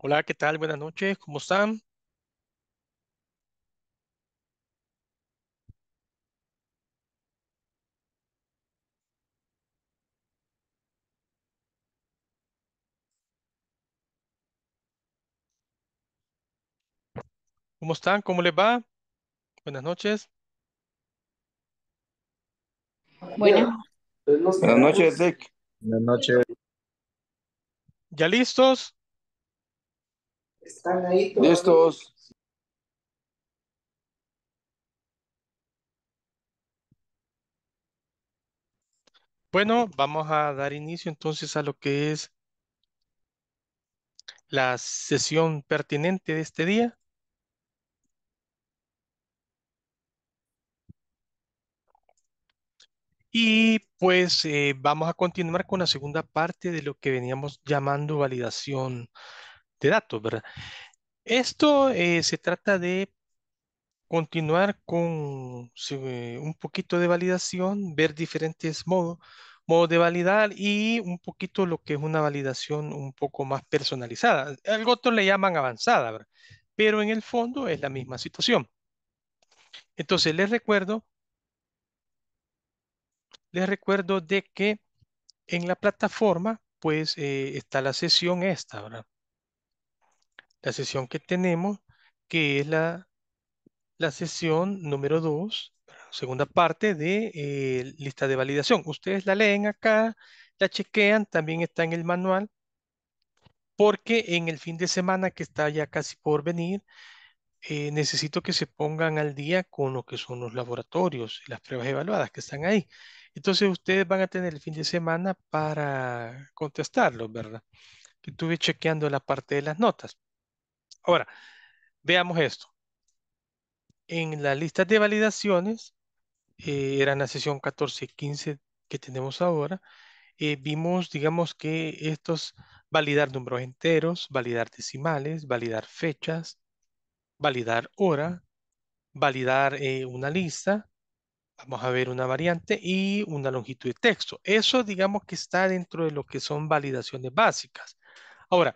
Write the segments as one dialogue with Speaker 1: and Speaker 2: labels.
Speaker 1: Hola, ¿qué tal? Buenas noches, ¿cómo están? ¿Cómo están? ¿Cómo les va? Buenas noches. Buenas. Buenas noches, Dick. Buenas noches. ¿Ya listos? Están ahí Bueno, vamos a dar inicio entonces a lo que es la sesión pertinente de este día. Y pues eh, vamos a continuar con la segunda parte de lo que veníamos llamando validación de datos, ¿verdad? Esto eh, se trata de continuar con un poquito de validación, ver diferentes modos, modos de validar y un poquito lo que es una validación un poco más personalizada. Algo otro le llaman avanzada, ¿verdad? Pero en el fondo es la misma situación. Entonces, les recuerdo, les recuerdo de que en la plataforma, pues, eh, está la sesión esta, ¿verdad? la sesión que tenemos, que es la, la sesión número 2, segunda parte de eh, lista de validación. Ustedes la leen acá, la chequean, también está en el manual, porque en el fin de semana que está ya casi por venir, eh, necesito que se pongan al día con lo que son los laboratorios y las pruebas evaluadas que están ahí. Entonces ustedes van a tener el fin de semana para contestarlo, ¿verdad? Que estuve chequeando la parte de las notas. Ahora, veamos esto. En la lista de validaciones, eh, era eran la sesión 14 y 15 que tenemos ahora, eh, vimos, digamos, que estos validar números enteros, validar decimales, validar fechas, validar hora, validar eh, una lista, vamos a ver una variante y una longitud de texto. Eso digamos que está dentro de lo que son validaciones básicas. Ahora,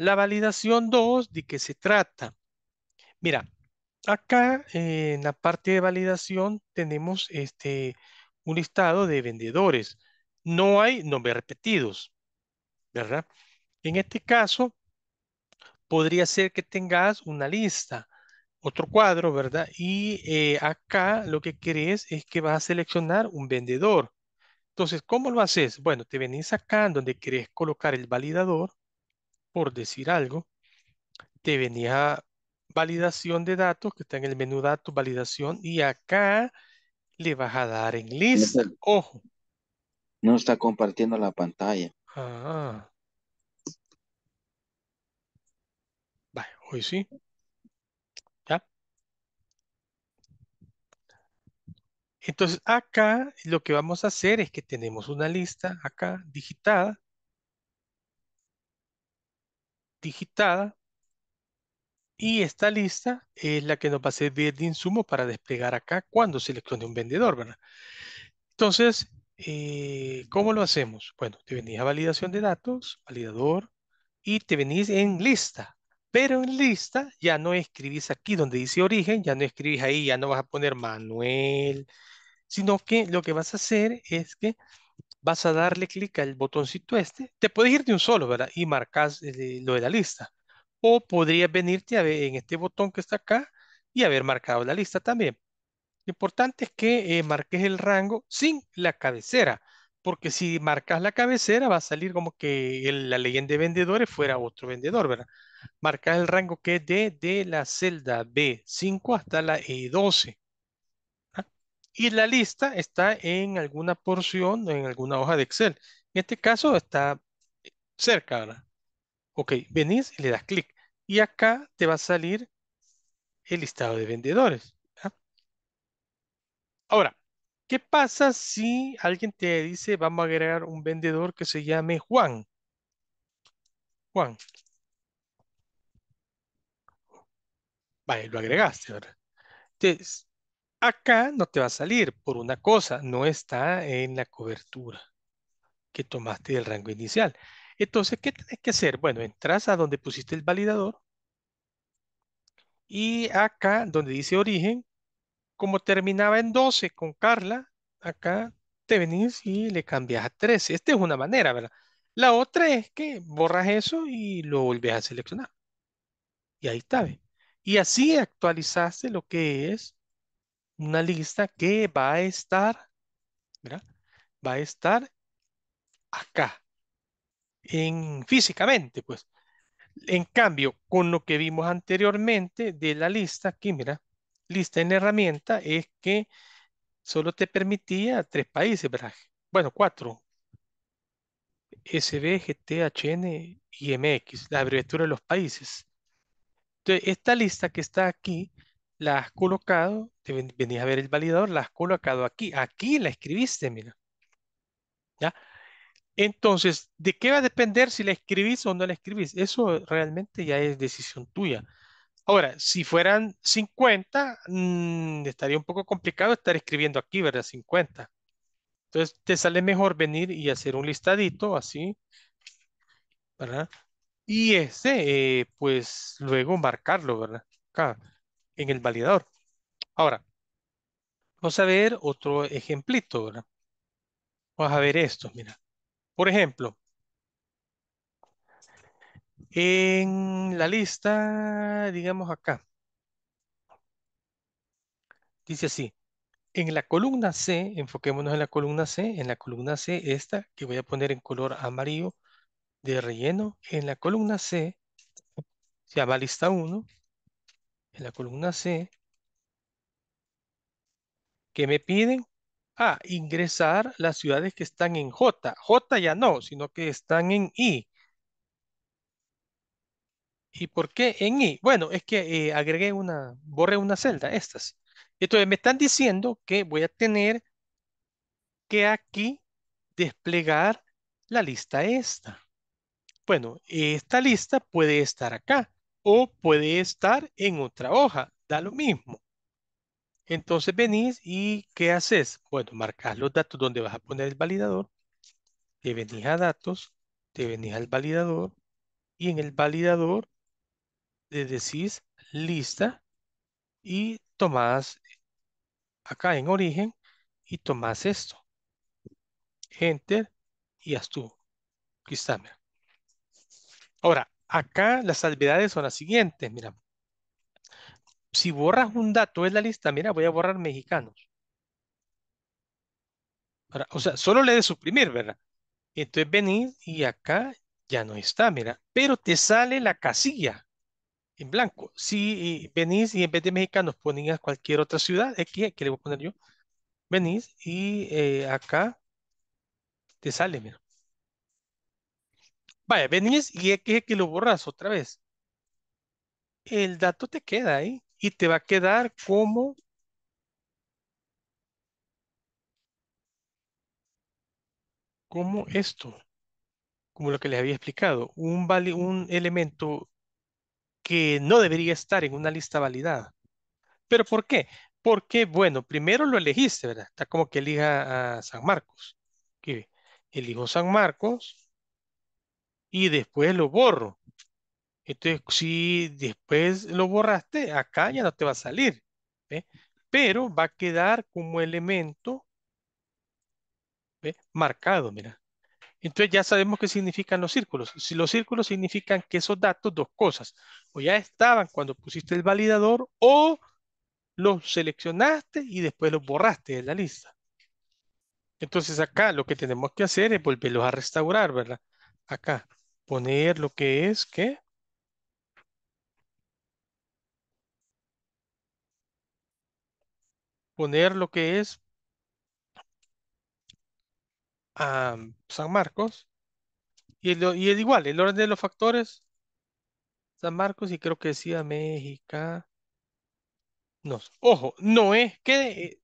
Speaker 1: la validación 2, ¿de qué se trata? Mira, acá eh, en la parte de validación tenemos este, un listado de vendedores. No hay nombres repetidos, ¿verdad? En este caso, podría ser que tengas una lista, otro cuadro, ¿verdad? Y eh, acá lo que querés es que vas a seleccionar un vendedor. Entonces, ¿cómo lo haces? Bueno, te venís acá donde querés colocar el validador por decir algo, te venía validación de datos, que está en el menú datos, validación, y acá le vas a dar en lista. Ojo. No está compartiendo la pantalla. Ah. hoy sí. ¿Ya? Entonces acá lo que vamos a hacer es que tenemos una lista acá digitada digitada y esta lista es la que nos va a servir de insumo para desplegar acá cuando seleccione un vendedor, ¿verdad? Entonces, eh, ¿cómo lo hacemos? Bueno, te venís a validación de datos, validador, y te venís en lista. Pero en lista ya no escribís aquí donde dice origen, ya no escribís ahí, ya no vas a poner Manuel, sino que lo que vas a hacer es que vas a darle clic al botoncito este. Te puedes ir de un solo, ¿verdad? Y marcas eh, lo de la lista. O podrías venirte a ver en este botón que está acá y haber marcado la lista también. Lo importante es que eh, marques el rango sin la cabecera, porque si marcas la cabecera va a salir como que la leyenda de vendedores fuera otro vendedor, ¿verdad? Marcas el rango que es de, de la celda B5 hasta la E12. Y la lista está en alguna porción, o en alguna hoja de Excel. En este caso está cerca, Okay, Ok, venís y le das clic. Y acá te va a salir el listado de vendedores. Ahora, ¿Qué pasa si alguien te dice, vamos a agregar un vendedor que se llame Juan? Juan. Vale, lo agregaste, ¿verdad? Entonces, Acá no te va a salir por una cosa, no está en la cobertura que tomaste del rango inicial. Entonces, ¿qué tienes que hacer? Bueno, entras a donde pusiste el validador y acá donde dice origen, como terminaba en 12 con Carla, acá te venís y le cambias a 13. Esta es una manera, ¿verdad? La otra es que borras eso y lo volvés a seleccionar. Y ahí está, Y así actualizaste lo que es una lista que va a estar, ¿verdad? va a estar acá, en, físicamente, pues. En cambio, con lo que vimos anteriormente de la lista, aquí mira, lista en herramienta, es que solo te permitía tres países, ¿verdad? Bueno, cuatro. SB, GT, HN y MX, la abreviatura de los países. Entonces, esta lista que está aquí la has colocado, te a ver el validador, la has colocado aquí, aquí la escribiste, mira. ¿Ya? Entonces, ¿de qué va a depender si la escribís o no la escribís? Eso realmente ya es decisión tuya. Ahora, si fueran 50, mm, estaría un poco complicado estar escribiendo aquí, ¿verdad? 50. Entonces, te sale mejor venir y hacer un listadito así, ¿verdad? Y ese, eh, pues, luego marcarlo, ¿verdad? Acá en el validador. Ahora, vamos a ver otro ejemplito, ¿verdad? Vamos a ver esto, mira. Por ejemplo, en la lista, digamos acá, dice así, en la columna C, enfoquémonos en la columna C, en la columna C, esta que voy a poner en color amarillo de relleno, en la columna C, se llama lista 1, la columna C, que me piden? a ingresar las ciudades que están en J. J ya no, sino que están en I. ¿Y por qué en I? Bueno, es que eh, agregué una, borré una celda, estas. Entonces me están diciendo que voy a tener que aquí desplegar la lista esta. Bueno, esta lista puede estar acá o puede estar en otra hoja, da lo mismo. Entonces venís y ¿qué haces? Bueno, marcas los datos donde vas a poner el validador, te venís a datos, te venís al validador y en el validador le decís lista y tomás acá en origen y tomás esto. Enter y haz está Ahora, Acá las salvedades son las siguientes, mira. Si borras un dato de la lista, mira, voy a borrar mexicanos. o sea, solo le de suprimir, ¿verdad? Entonces venís y acá ya no está, mira. Pero te sale la casilla en blanco. Si venís y en vez de mexicanos ponías cualquier otra ciudad, aquí le voy a poner yo, venís y eh, acá te sale, mira. Vaya, venís y es que lo borras otra vez. El dato te queda ahí y te va a quedar como como esto, como lo que les había explicado, un, un elemento que no debería estar en una lista validada. ¿Pero por qué? Porque, bueno, primero lo elegiste, ¿verdad? Está como que elija a San Marcos. que Elijo San Marcos y después lo borro. Entonces, si después lo borraste, acá ya no te va a salir. Pero va a quedar como elemento marcado, mira. Entonces ya sabemos qué significan los círculos. Si los círculos significan que esos datos, dos cosas, o ya estaban cuando pusiste el validador, o los seleccionaste y después los borraste de la lista. Entonces acá lo que tenemos que hacer es volverlos a restaurar, ¿verdad? Acá poner lo que es, ¿qué? Poner lo que es a San Marcos. Y el, igual, el orden de los factores. San Marcos y creo que decía México. No, ojo, no es que eh,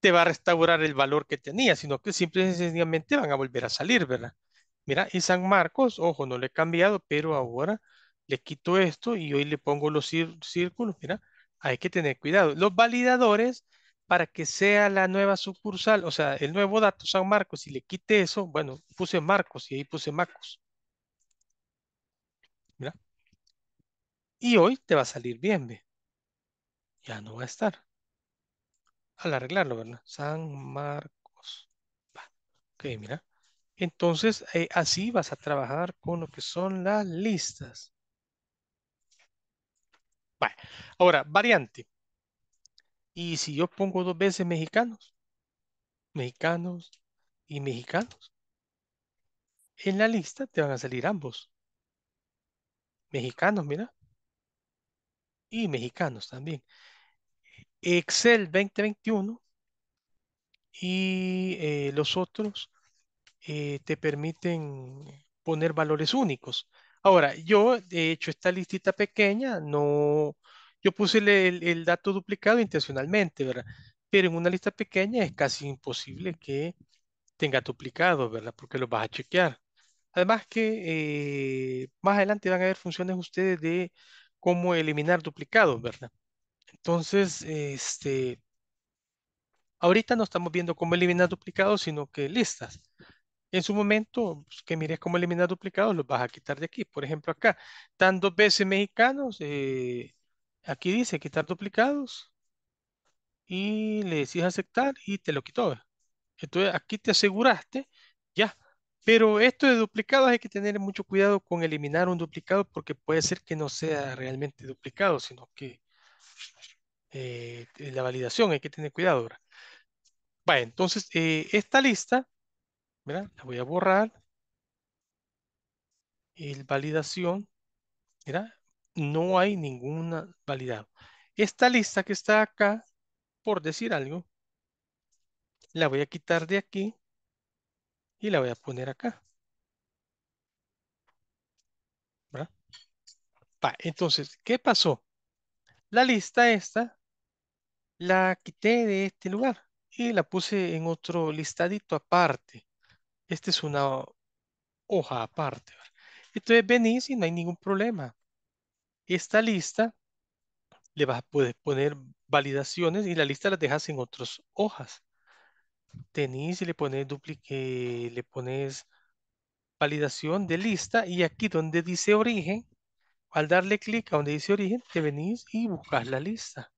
Speaker 1: te va a restaurar el valor que tenía, sino que simplemente sencillamente van a volver a salir, ¿verdad? Mira, y San Marcos, ojo, no le he cambiado, pero ahora le quito esto y hoy le pongo los círculos. Mira, hay que tener cuidado. Los validadores, para que sea la nueva sucursal, o sea, el nuevo dato San Marcos, y le quite eso, bueno, puse Marcos y ahí puse Marcos. Mira. Y hoy te va a salir bien, ve. Ya no va a estar. Al arreglarlo, ¿verdad? San Marcos. Ok, mira. Entonces, eh, así vas a trabajar con lo que son las listas. Ahora, variante. ¿Y si yo pongo dos veces mexicanos? Mexicanos y mexicanos. En la lista te van a salir ambos. Mexicanos, mira. Y mexicanos también. Excel 2021 y eh, los otros eh, te permiten poner valores únicos. Ahora, yo de hecho esta listita pequeña, no, yo puse el, dato duplicado intencionalmente, ¿verdad? Pero en una lista pequeña es casi imposible que tenga duplicado, ¿verdad? Porque lo vas a chequear. Además que eh, más adelante van a ver funciones ustedes de cómo eliminar duplicados, ¿verdad? Entonces, este, ahorita no estamos viendo cómo eliminar duplicados, sino que listas en su momento pues, que mires cómo eliminar duplicados, los vas a quitar de aquí. Por ejemplo, acá están dos veces mexicanos. Eh, aquí dice quitar duplicados. Y le decís aceptar y te lo quitó. Entonces aquí te aseguraste, ya. Pero esto de duplicados hay que tener mucho cuidado con eliminar un duplicado porque puede ser que no sea realmente duplicado, sino que eh, la validación hay que tener cuidado ahora. entonces eh, esta lista ¿verdad? La voy a borrar. El validación, mira, No hay ninguna validado. Esta lista que está acá, por decir algo, la voy a quitar de aquí y la voy a poner acá. ¿verdad? entonces, ¿qué pasó? La lista esta la quité de este lugar y la puse en otro listadito aparte. Esta es una hoja aparte. Entonces venís y no hay ningún problema. Esta lista le vas a poder poner validaciones y la lista la dejas en otras hojas. Tenís y le pones duplique, le pones validación de lista y aquí donde dice origen, al darle clic a donde dice origen, te venís y buscas la lista.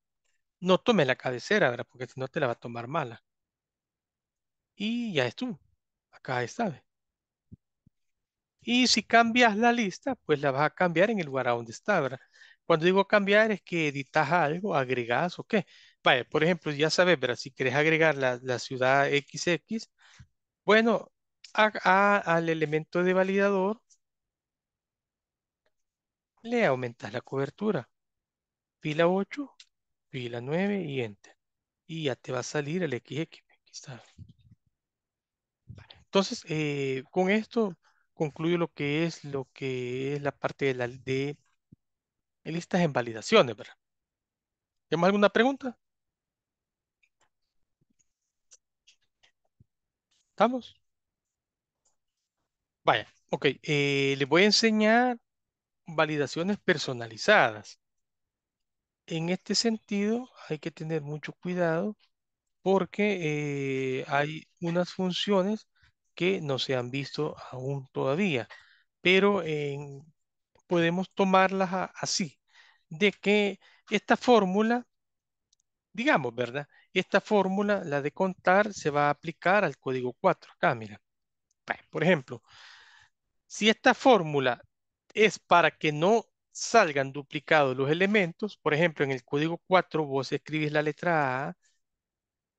Speaker 1: No tome la cabecera, ¿verdad? Porque si no te la va a tomar mala. Y ya es tú. Acá está. Y si cambias la lista, pues la vas a cambiar en el lugar a donde está, ¿verdad? Cuando digo cambiar es que editas algo, agregas o qué. por ejemplo, ya sabes, ¿verdad? Si quieres agregar la, ciudad XX, bueno, al elemento de validador le aumentas la cobertura. pila 8, pila 9 y enter. Y ya te va a salir el XX. Aquí está. Entonces, eh, con esto concluyo lo que es lo que es la parte de, la, de listas en validaciones, ¿verdad? ¿Tenemos alguna pregunta? ¿Estamos? Vaya, ok. Eh, les voy a enseñar validaciones personalizadas. En este sentido, hay que tener mucho cuidado porque eh, hay unas funciones que no se han visto aún todavía, pero eh, podemos tomarlas así, de que esta fórmula, digamos, ¿verdad? Esta fórmula, la de contar, se va a aplicar al código 4. Acá, ah, mira. Por ejemplo, si esta fórmula es para que no salgan duplicados los elementos, por ejemplo, en el código 4 vos escribís la letra A,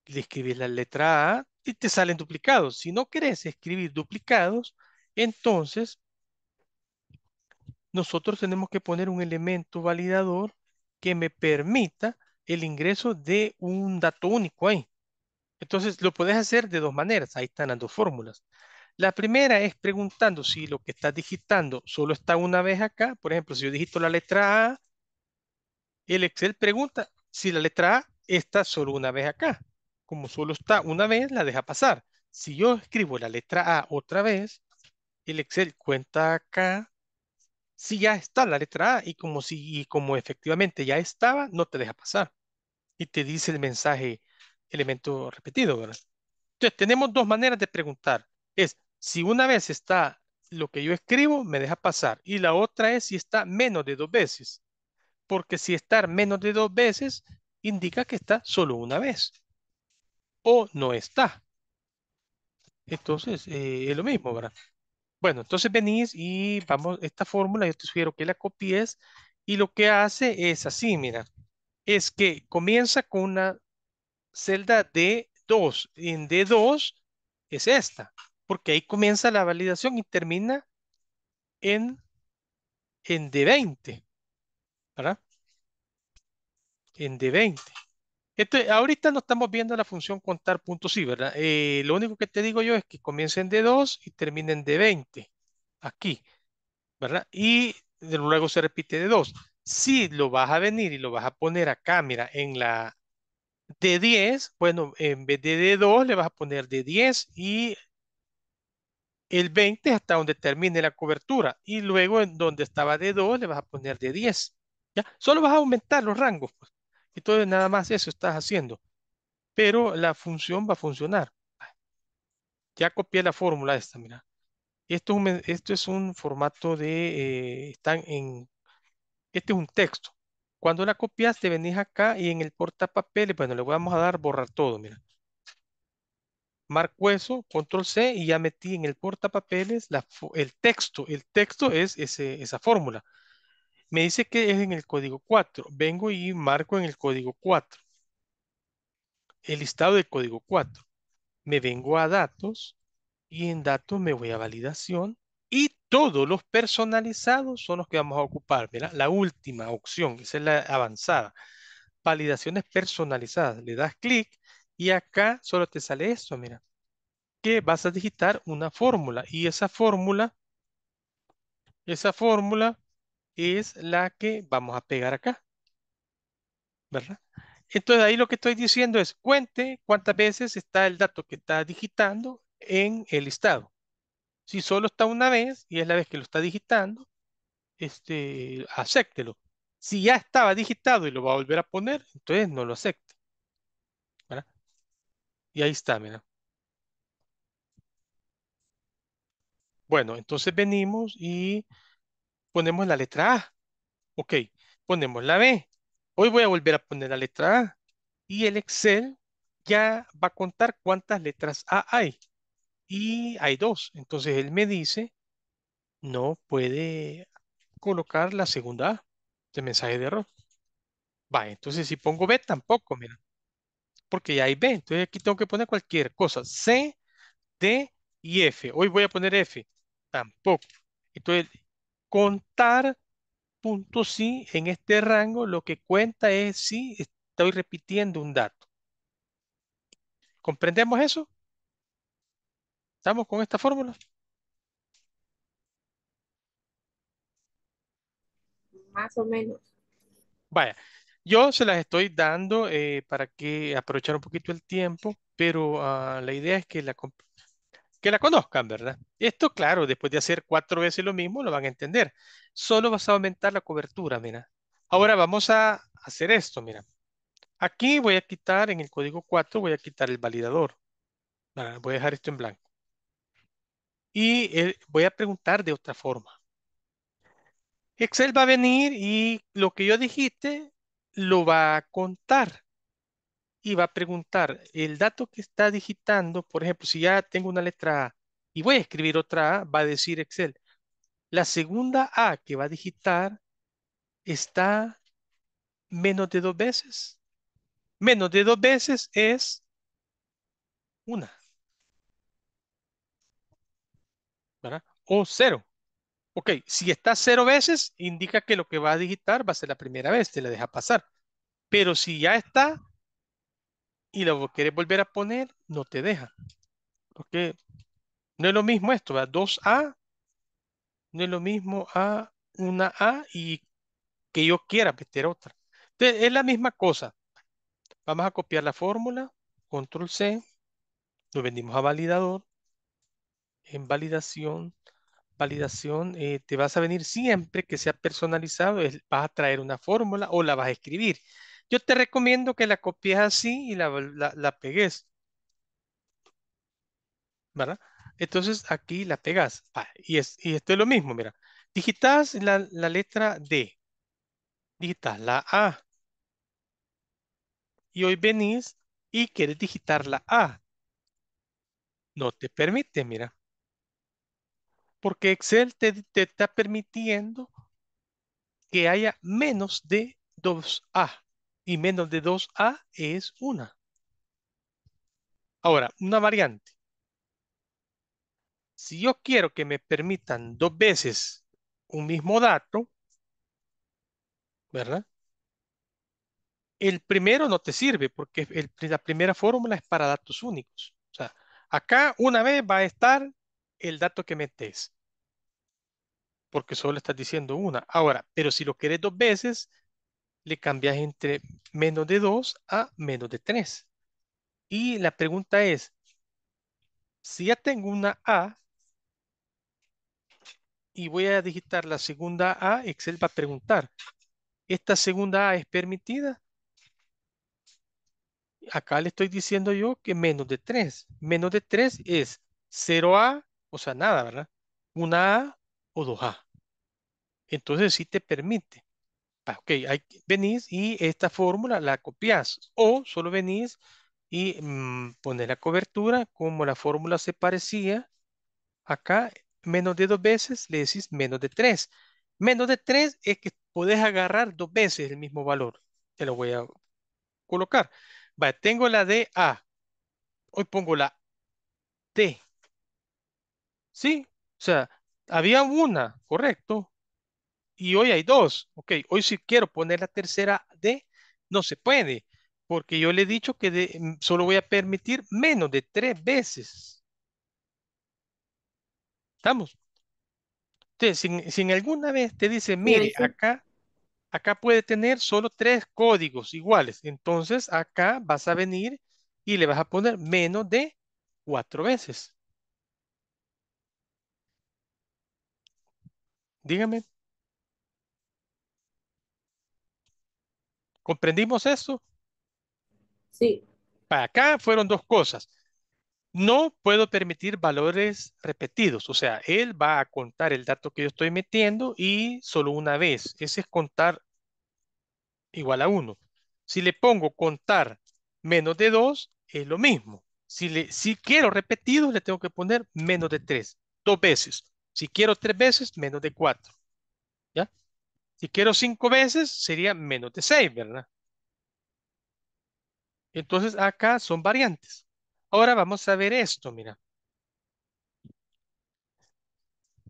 Speaker 1: le la letra A y te salen duplicados. Si no querés escribir duplicados, entonces nosotros tenemos que poner un elemento validador que me permita el ingreso de un dato único ahí. Entonces lo puedes hacer de dos maneras, ahí están las dos fórmulas. La primera es preguntando si lo que estás digitando solo está una vez acá. Por ejemplo, si yo digito la letra A, el Excel pregunta si la letra A está solo una vez acá como solo está una vez, la deja pasar. Si yo escribo la letra A otra vez, el Excel cuenta acá si ya está la letra A y como, si, como efectivamente ya estaba, no te deja pasar. Y te dice el mensaje elemento repetido, Entonces, tenemos dos maneras de preguntar. Es si una vez está lo que yo escribo, me deja pasar. Y la otra es si está menos de dos veces. Porque si estar menos de dos veces, indica que está solo una vez o no está. Entonces, eh, es lo mismo, ¿verdad? Bueno, entonces venís y vamos, esta fórmula yo te sugiero que la copies y lo que hace es así, mira, es que comienza con una celda D2. En D2 es esta, porque ahí comienza la validación y termina en, en D20, ¿verdad? En D20. Este, ahorita no estamos viendo la función contar puntos sí, ¿verdad? Eh, lo único que te digo yo es que comiencen de 2 y terminen de 20. Aquí, ¿verdad? Y luego se repite de 2. Si lo vas a venir y lo vas a poner acá, mira, en la de 10, bueno, en vez de de 2 le vas a poner de 10 y el 20 hasta donde termine la cobertura. Y luego en donde estaba de 2 le vas a poner de 10. ¿ya? Solo vas a aumentar los rangos. Pues entonces nada más eso estás haciendo. Pero la función va a funcionar. Ya copié la fórmula esta, mira. Esto es un, esto es un formato de, eh, están en, este es un texto. Cuando la copias, te venís acá y en el portapapeles, bueno, le vamos a dar borrar todo, mira. Marco eso, control C y ya metí en el portapapeles el texto. El texto es esa fórmula. Me dice que es en el código 4. Vengo y marco en el código 4. El listado del código 4. Me vengo a datos y en datos me voy a validación y todos los personalizados son los que vamos a ocupar. Mira, la última opción, esa es la avanzada. Validaciones personalizadas. Le das clic y acá solo te sale esto, mira. Que vas a digitar una fórmula y esa fórmula, esa fórmula es la que vamos a pegar acá. ¿Verdad? Entonces ahí lo que estoy diciendo es cuente cuántas veces está el dato que está digitando en el listado. Si solo está una vez y es la vez que lo está digitando, este, acéptelo. Si ya estaba digitado y lo va a volver a poner, entonces no lo acepte. ¿Verdad? Y ahí está, mira. Bueno, entonces venimos y Ponemos la letra A. Ok, ponemos la B. Hoy voy a volver a poner la letra A. Y el Excel ya va a contar cuántas letras A hay. Y hay dos. Entonces él me dice, no puede colocar la segunda A de este mensaje de error. Va, entonces si pongo B tampoco, mira. Porque ya hay B. Entonces aquí tengo que poner cualquier cosa. C, D y F. Hoy voy a poner F. Tampoco. Entonces Contar punto sí en este rango lo que cuenta es si estoy repitiendo un dato. ¿Comprendemos eso? ¿Estamos con esta fórmula? Más o menos. Vaya, yo se las estoy dando eh, para que aprovechar un poquito el tiempo, pero ah, la idea es que la, que la conozcan, ¿verdad? Esto, claro, después de hacer cuatro veces lo mismo, lo van a entender. Solo vas a aumentar la cobertura, mira. Ahora vamos a hacer esto, mira. Aquí voy a quitar, en el código 4, voy a quitar el validador. Voy a dejar esto en blanco. Y eh, voy a preguntar de otra forma. Excel va a venir y lo que yo dijiste lo va a contar y va a preguntar el dato que está digitando, por ejemplo, si ya tengo una letra A y voy a escribir otra A, va a decir Excel. La segunda A que va a digitar está menos de dos veces. Menos de dos veces es una. ¿Verdad? O cero. Ok, si está cero veces, indica que lo que va a digitar va a ser la primera vez, te la deja pasar. Pero si ya está y lo quieres volver a poner, no te deja. Porque no es lo mismo esto, ¿verdad? 2A no es lo mismo a una A y que yo quiera meter otra. Entonces, es la misma cosa. Vamos a copiar la fórmula, control C, nos vendimos a validador, en validación, validación, eh, te vas a venir siempre que sea personalizado, vas a traer una fórmula o la vas a escribir. Yo te recomiendo que la copies así y la, pegues. ¿Verdad? Entonces aquí la pegas. y, es, esto es lo mismo, mira. Digitas la, letra D. Digitas la A. Y hoy venís y quieres digitar la A. No te permite, mira. Porque Excel te, te está permitiendo que haya menos de 2A y menos de 2A es 1. Ahora, una variante. Si yo quiero que me permitan dos veces un mismo dato, ¿verdad? El primero no te sirve porque la primera fórmula es para datos únicos. O sea, acá una vez va a estar el dato que metes. Porque solo estás diciendo una. Ahora, pero si lo querés dos veces, le cambias entre menos de 2 a menos de 3. Y la pregunta es, si ya tengo una A y voy a digitar la segunda A, Excel va a preguntar, ¿esta segunda A es permitida? Acá le estoy diciendo yo que menos de 3. Menos de 3 es 0A, o sea, nada, ¿verdad? Una A o 2A. Entonces si te permite. Ah, ok, hay, venís y esta fórmula la copias o solo venís y mm, pones la cobertura como la fórmula se parecía acá menos de dos veces le decís menos de tres. Menos de tres es que podés agarrar dos veces el mismo valor. Te lo voy a colocar. tengo la de A. Hoy pongo la t ¿Sí? O sea, había una, correcto y hoy hay dos. Ok, hoy si quiero poner la tercera D, no se puede, porque yo le he dicho que mm, solo voy a permitir menos de tres veces. ¿Estamos? Entonces, sin, alguna vez te dice, mire, acá, acá puede tener solo tres códigos iguales. Entonces, acá vas a venir y le vas a poner menos de cuatro veces. Dígame. ¿Comprendimos eso? Sí. Para acá fueron dos cosas. No puedo permitir valores repetidos, o sea, él va a contar el dato que yo estoy metiendo y solo una vez. Ese es contar igual a uno. Si le pongo contar menos de dos, es lo mismo. Si, le, quiero repetidos, le tengo que poner menos de tres, dos veces. Si quiero tres veces, menos de cuatro. ¿Ya? Si quiero cinco veces, sería menos de seis, ¿verdad? Entonces acá son variantes. Ahora vamos a ver esto, mira.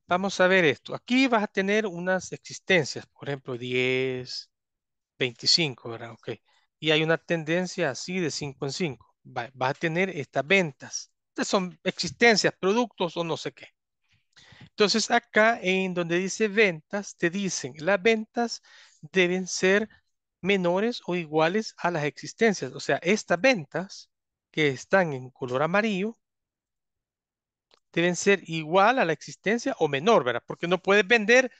Speaker 1: Vamos a ver esto. Aquí vas a tener unas existencias, por ejemplo, 10, 25, ¿verdad? Ok. Y hay una tendencia así de 5 en 5. vas a tener estas ventas. Estas son existencias, productos o no sé qué. Entonces acá en donde dice ventas, te dicen las ventas deben ser menores o iguales a las existencias. O sea, estas ventas que están en color amarillo deben ser igual a la existencia o menor, ¿verdad? Porque no puedes vender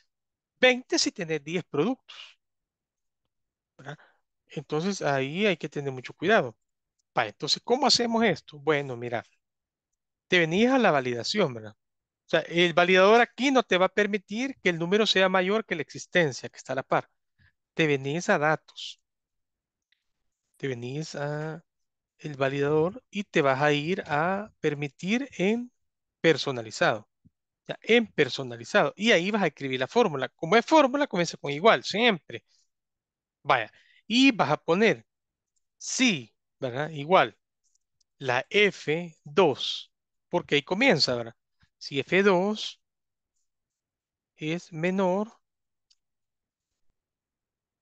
Speaker 1: 20 si tienes 10 productos. ¿verdad? Entonces ahí hay que tener mucho cuidado. entonces, ¿cómo hacemos esto? Bueno, mira, te venías a la validación, ¿verdad? O sea, el validador aquí no te va a permitir que el número sea mayor que la existencia, que está a la par. Te venís a datos. Te venís a el validador y te vas a ir a permitir en personalizado. en personalizado. Y ahí vas a escribir la fórmula. Como es fórmula, comienza con igual, siempre. Vaya. Y vas a poner sí, ¿verdad? Igual. La F2. Porque ahí comienza, ¿verdad? Si F2 es menor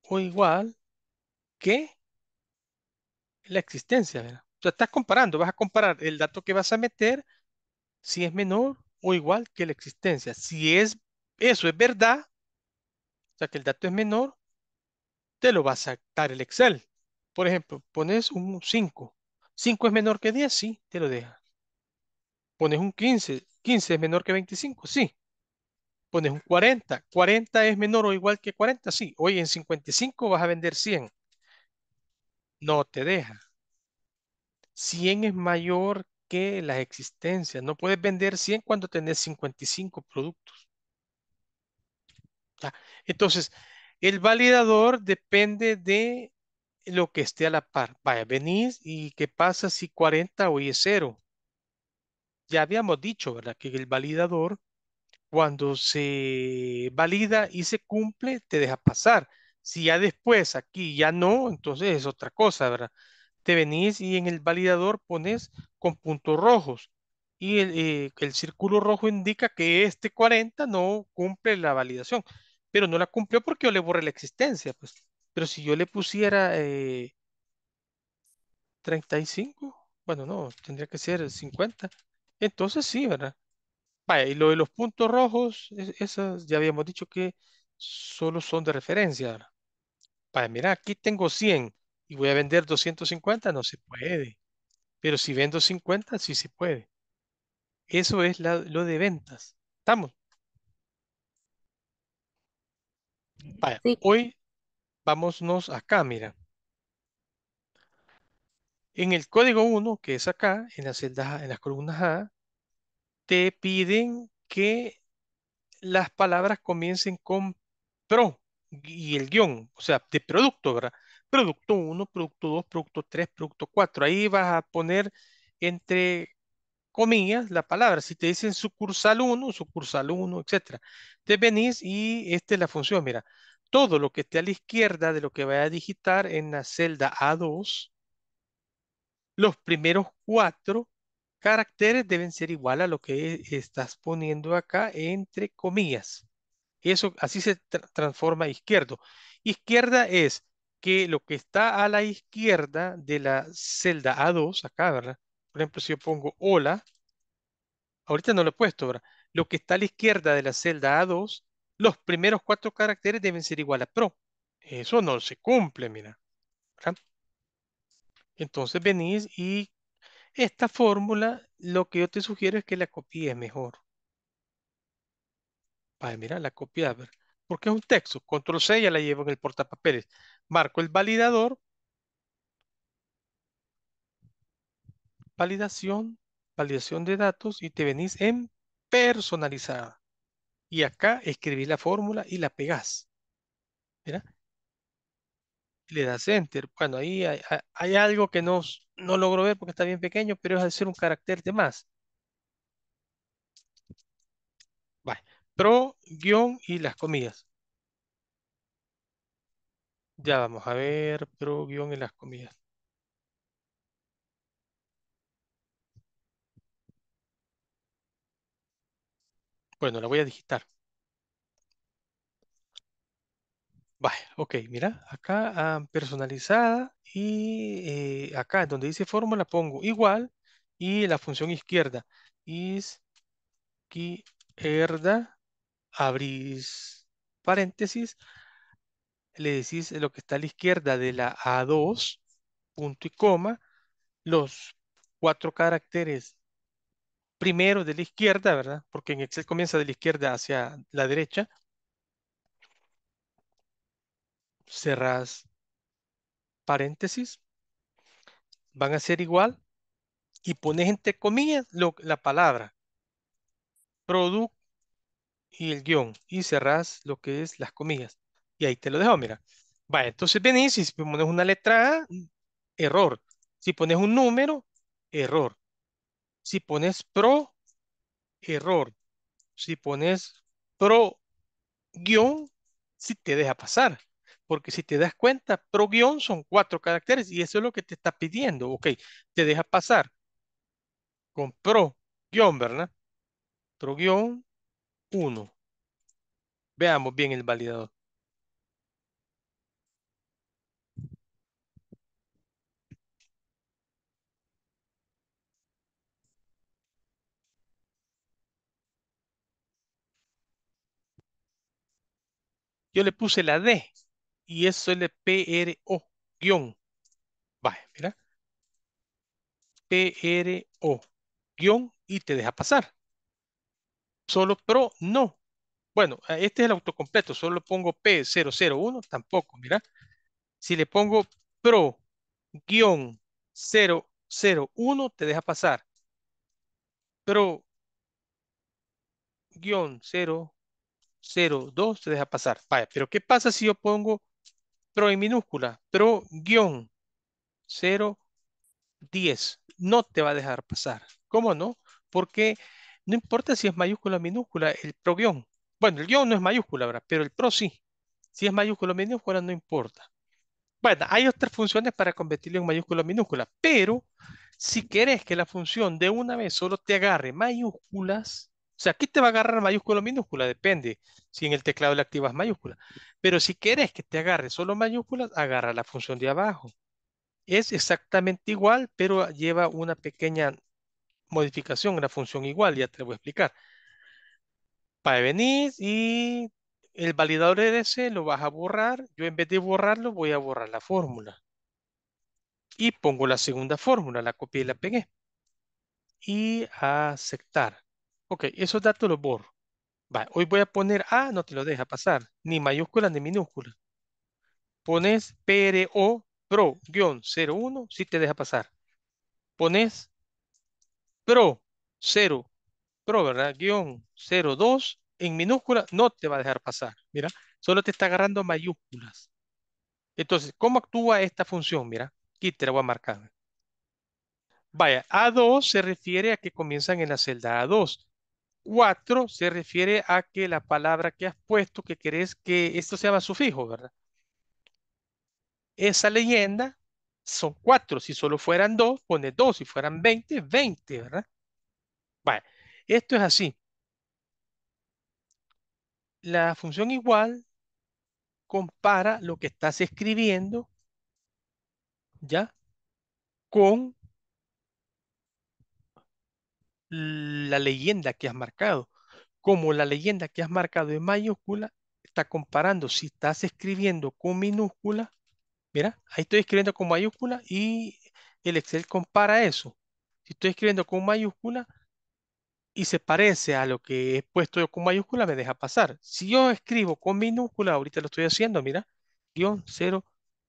Speaker 1: o igual que la existencia. O sea, estás comparando, vas a comparar el dato que vas a meter si es menor o igual que la existencia. Si es eso es verdad, o sea que el dato es menor, te lo va a sacar el Excel. Por ejemplo, pones un 5. 5 es menor que 10, sí, te lo deja. Pones un 15. 15 es menor que 25, sí. Pones un 40. 40 es menor o igual que 40, sí. Hoy en 55 vas a vender 100. No te deja. 100 es mayor que la existencia, No puedes vender 100 cuando tenés 55 productos. Entonces, el validador depende de lo que esté a la par. Vaya, venís y qué pasa si 40 hoy es 0 ya habíamos dicho, ¿verdad? Que el validador, cuando se valida y se cumple, te deja pasar. Si ya después aquí ya no, entonces es otra cosa, ¿verdad? Te venís y en el validador pones con puntos rojos y el, eh, círculo rojo indica que este 40 no cumple la validación, pero no la cumplió porque yo le borré la existencia, pues. Pero si yo le pusiera 35, eh, bueno, no, tendría que ser 50. Entonces sí, ¿verdad? Vaya, y lo de los puntos rojos, esas ya habíamos dicho que solo son de referencia, ¿verdad? Vaya, mira, aquí tengo 100 y voy a vender 250, no se puede. Pero si vendo 50, sí se puede. Eso es lo de ventas. ¿Estamos? Vaya, hoy vámonos acá, mira. En el código 1, que es acá, en las celdas, en las columnas A, te piden que las palabras comiencen con pro y el guión, o sea, de producto, ¿verdad? Producto 1, producto 2, producto 3, producto 4. Ahí vas a poner entre comillas la palabra. Si te dicen sucursal 1, sucursal 1, etc. Te venís y esta es la función. Mira, todo lo que esté a la izquierda de lo que vaya a digitar en la celda A2 los primeros cuatro caracteres deben ser igual a lo que estás poniendo acá entre comillas. Eso así se transforma transforma izquierdo. Izquierda es que lo que está a la izquierda de la celda A2, acá, ¿verdad? Por ejemplo, si yo pongo hola, ahorita no lo he puesto, ¿verdad? Lo que está a la izquierda de la celda A2, los primeros cuatro caracteres deben ser igual a pro. Eso no se cumple, mira. ¿verdad? Entonces venís y esta fórmula, lo que yo te sugiero es que la copies mejor. mira, la copia, ver. Porque es un texto. Control C ya la llevo en el portapapeles. Marco el validador. Validación. Validación de datos. Y te venís en personalizada. Y acá escribís la fórmula y la pegás. Mira, le das enter. Bueno, ahí hay, algo que no, no logro ver porque está bien pequeño, pero es al ser un carácter de más. Vale. Pro, guión y las comillas. Ya vamos a ver, pro, guión y las comidas Bueno, la voy a digitar. Vaya, ok, mira, acá ah, personalizada y eh, acá donde dice fórmula pongo igual y la función izquierda. Izquierda, abrís paréntesis, le decís lo que está a la izquierda de la A2, punto y coma, los cuatro caracteres primero de la izquierda, ¿verdad? Porque en Excel comienza de la izquierda hacia la derecha cerrás paréntesis, van a ser igual y pones entre comillas la palabra product y el guión y cerrás lo que es las comillas y ahí te lo dejo, mira. va entonces venís y si pones una letra A, error. Si pones un número, error. Si pones pro, error. Si pones pro guión, si te deja pasar. Porque si te das cuenta, pro guión son cuatro caracteres y eso es lo que te está pidiendo. Ok, te deja pasar con pro guión, ¿verdad? Pro guión 1. Veamos bien el validador. Yo le puse la D y eso es el PRO, guión. Vaya, mira. PRO, guión, y te deja pasar. Solo PRO, no. Bueno, este es el autocompleto, solo pongo P001, tampoco, mira. Si le pongo PRO, guión, 001, te deja pasar. PRO, guión, 002, te deja pasar. Vaya, pero ¿qué pasa si yo pongo pro en minúscula, pro guión 0, 10. No te va a dejar pasar. ¿Cómo no? Porque no importa si es mayúscula o minúscula, el pro guión. Bueno, el guión no es mayúscula, ¿verdad? pero el pro sí. Si es mayúscula o minúscula, no importa. Bueno, hay otras funciones para convertirlo en mayúscula o minúscula, pero si querés que la función de una vez solo te agarre mayúsculas, o sea, aquí te va a agarrar mayúscula o minúscula, depende si en el teclado le activas mayúscula. Pero si quieres que te agarre solo mayúsculas, agarra la función de abajo. Es exactamente igual, pero lleva una pequeña modificación en la función igual, ya te voy a explicar. Para venir y el validador ese lo vas a borrar. Yo en vez de borrarlo, voy a borrar la fórmula. Y pongo la segunda fórmula, la copié y la pegué. Y aceptar. Ok, esos datos los borro. hoy voy a poner A, ah, no te lo deja pasar, ni mayúsculas ni minúsculas. Pones PRO, PRO-01, sí te deja pasar. Pones PRO 0, PRO, ¿verdad? Guión 02 en minúscula, no te va a dejar pasar. Mira, solo te está agarrando mayúsculas. Entonces, ¿cómo actúa esta función? Mira, aquí te la voy a marcar. Vaya, A2 se refiere a que comienzan en la celda A2. 4 se refiere a que la palabra que has puesto, que querés que esto sea llama sufijo, ¿verdad? Esa leyenda son 4. Si solo fueran 2, pone 2. Si fueran 20, 20, ¿verdad? Vale, esto es así. La función igual compara lo que estás escribiendo, ¿ya? Con la leyenda que has marcado. Como la leyenda que has marcado en mayúscula, está comparando si estás escribiendo con minúscula. Mira, ahí estoy escribiendo con mayúscula y el Excel compara eso. Si estoy escribiendo con mayúscula y se parece a lo que he puesto yo con mayúscula, me deja pasar. Si yo escribo con minúscula, ahorita lo estoy haciendo, mira, guión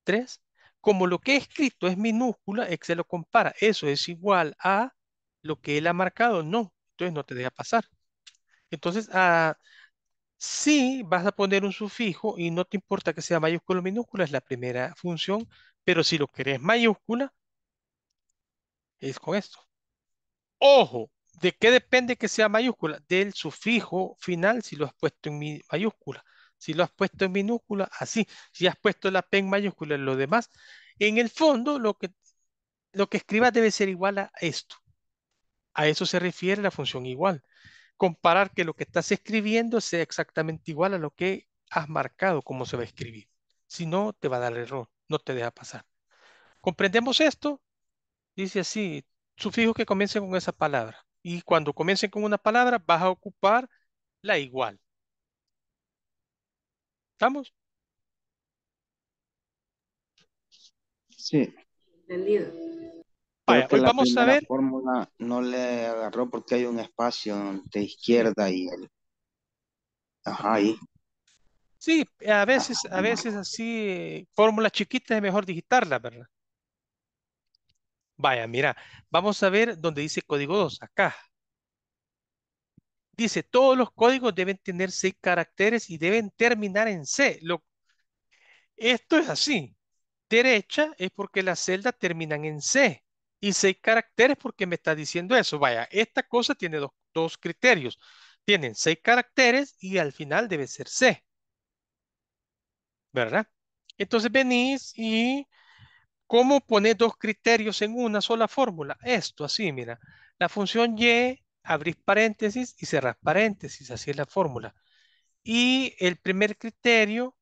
Speaker 1: 03. Como lo que he escrito es minúscula, Excel lo compara. Eso es igual a lo que él ha marcado, no, entonces no te deja pasar. Entonces, ah, sí vas a poner un sufijo y no te importa que sea mayúscula o minúscula, es la primera función, pero si lo querés mayúscula, es con esto. Ojo, ¿de qué depende que sea mayúscula? Del sufijo final, si lo has puesto en mayúscula. Si lo has puesto en minúscula, así. Si has puesto la P en mayúscula, lo demás. En el fondo, lo que, lo que escribas debe ser igual a esto. A eso se refiere la función igual. Comparar que lo que estás escribiendo sea exactamente igual a lo que has marcado cómo se va a escribir. Si no, te va a dar error, no te deja pasar. ¿Comprendemos esto? Dice así, sufijo que comiencen con esa palabra. Y cuando comiencen con una palabra, vas a ocupar la igual. ¿Estamos? Sí. Entendido. Pues, vamos a ver. Fórmula no le agarró porque hay un espacio de izquierda y Ajá, Sí, a veces, a veces así, fórmulas chiquitas es mejor digitarla ¿verdad? Vaya, mira, vamos a ver donde dice código 2, acá. Dice, todos los códigos deben tener seis caracteres y deben terminar en C. Lo... Esto es así. Derecha es porque las celdas terminan en C y seis caracteres porque me está diciendo eso. Vaya, esta cosa tiene dos, criterios. Tienen seis caracteres y al final debe ser C. ¿Verdad? Entonces venís y ¿cómo pones dos criterios en una sola fórmula? Esto así, mira. La función y, abrís paréntesis y cerrás paréntesis, así es la fórmula. Y el primer criterio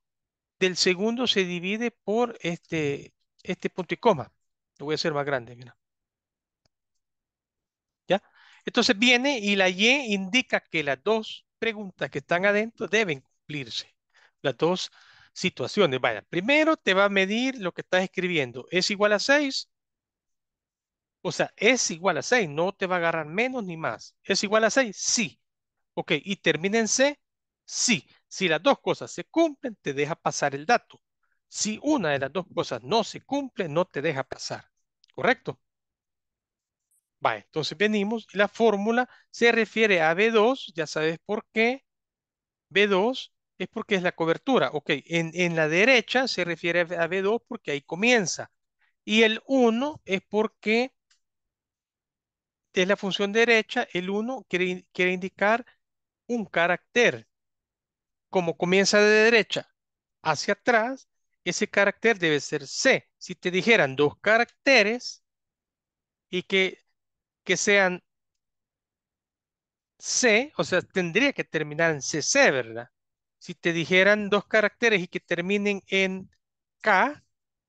Speaker 1: del segundo se divide por este, este punto y coma. Lo voy a hacer más grande, mira. Entonces viene y la Y indica que las dos preguntas que están adentro deben cumplirse. Las dos situaciones. Vaya, primero te va a medir lo que estás escribiendo. ¿Es igual a 6? O sea, es igual a 6. No te va a agarrar menos ni más. ¿Es igual a 6? Sí. Ok, y termina en C. Sí. Si las dos cosas se cumplen, te deja pasar el dato. Si una de las dos cosas no se cumple, no te deja pasar. ¿Correcto? Vale, entonces venimos la fórmula se refiere a B2, ya sabes por qué. B2 es porque es la cobertura. Ok, en, la derecha se refiere a B2 porque ahí comienza. Y el 1 es porque es la función derecha, el 1 quiere, quiere indicar un carácter. Como comienza de derecha hacia atrás, ese carácter debe ser C. Si te dijeran dos caracteres y que que sean C, o sea, tendría que terminar en CC, ¿verdad? Si te dijeran dos caracteres y que terminen en K,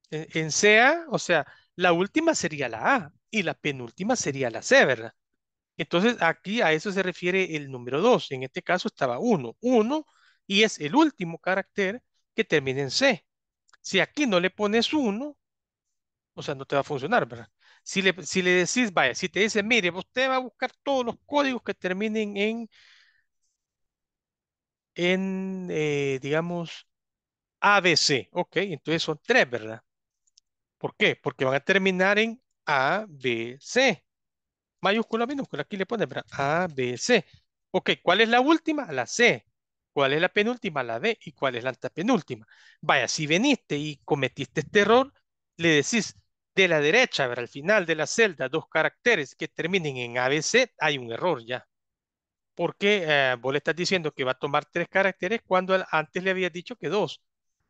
Speaker 1: en, en CA, o sea, la última sería la A y la penúltima sería la C, ¿verdad? Entonces, aquí a eso se refiere el número 2. En este caso estaba 1. 1 y es el último carácter que termina en C. Si aquí no le pones 1, o sea, no te va a funcionar, ¿verdad? Si le, si decís, vaya, si te dice, mire, usted va a buscar todos los códigos que terminen en, en eh, digamos, ABC. Ok, entonces son tres, ¿verdad? ¿Por qué? Porque van a terminar en ABC. Mayúscula, minúscula, aquí le pone, ¿verdad? ABC. Ok, ¿cuál es la última? La C. ¿Cuál es la penúltima? La D. ¿Y cuál es la alta penúltima? Vaya, si veniste y cometiste este error, le decís, de la derecha, al final de la celda, dos caracteres que terminen en ABC, hay un error ya. Porque eh, vos le estás diciendo que va a tomar tres caracteres cuando antes le había dicho que dos.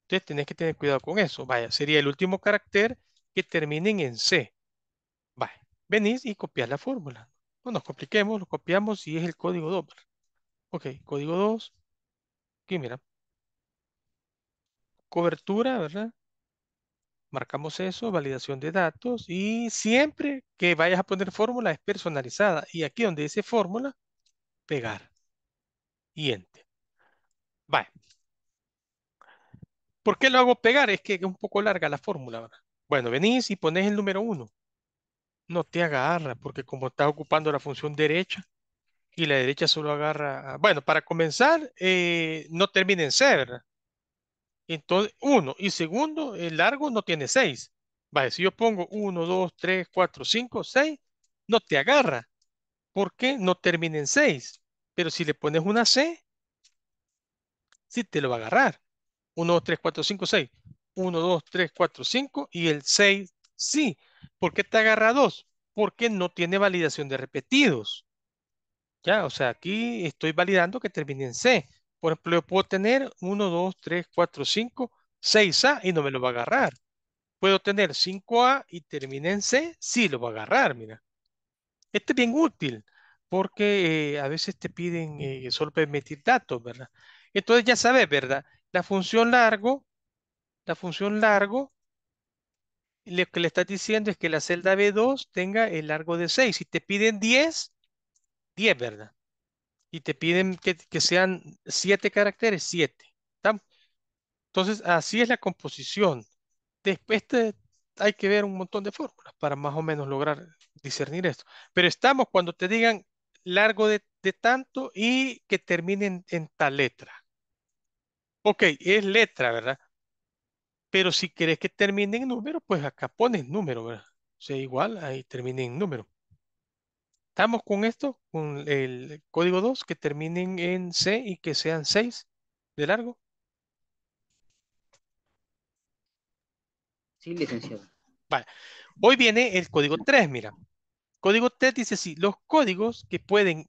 Speaker 1: Entonces tenés que tener cuidado con eso. Vaya, sería el último carácter que terminen en C. Vaya, venís y copias la fórmula. No nos compliquemos, lo copiamos y es el código 2. Ok, código 2. Aquí mira. Cobertura, ¿verdad? marcamos eso, validación de datos, y siempre que vayas a poner fórmula es personalizada. Y aquí donde dice fórmula, pegar. Y enter. Vale. ¿Por qué lo hago pegar? Es que es un poco larga la fórmula. Bueno, venís y pones el número uno. No te agarra, porque como estás ocupando la función derecha, y la derecha solo agarra... Ah, bueno, para comenzar, eh, no termina en C, ¿verdad? Entonces, uno. Y segundo, el largo no tiene 6. Vale, si yo pongo 1, 2, 3, 4, 5, 6, no te agarra. Porque no termina en 6. Pero si le pones una C, sí te lo va a agarrar. 1, 2, 3, 4, 5, 6. 1, 2, 3, 4, 5 y el 6, sí. ¿Por qué te agarra 2? Porque no tiene validación de repetidos. Ya, o sea, aquí estoy validando que termine en C. Por ejemplo, yo puedo tener 1, 2, 3, 4, 5, 6A y no me lo va a agarrar. Puedo tener 5A y termine en C, sí lo va a agarrar, mira. Este es bien útil porque eh, a veces te piden eh, solo permitir datos, ¿verdad? Entonces ya sabes, ¿verdad? La función largo, la función largo, lo que le estás diciendo es que la celda B2 tenga el largo de 6. Si te piden 10, 10, ¿verdad? y te piden que, sean siete caracteres, siete. Entonces, así es la composición. Después hay que ver un montón de fórmulas para más o menos lograr discernir esto. Pero estamos cuando te digan largo de, tanto y que terminen en, tal letra. Ok, es letra, ¿verdad? Pero si querés que termine en número, pues acá pones número, ¿verdad? O sea, igual ahí terminen en número estamos con esto, con el código 2, que terminen en C y que sean 6 de largo. Sí, licenciado. Vale. Hoy viene el código 3, mira. Código 3 dice así, los códigos que pueden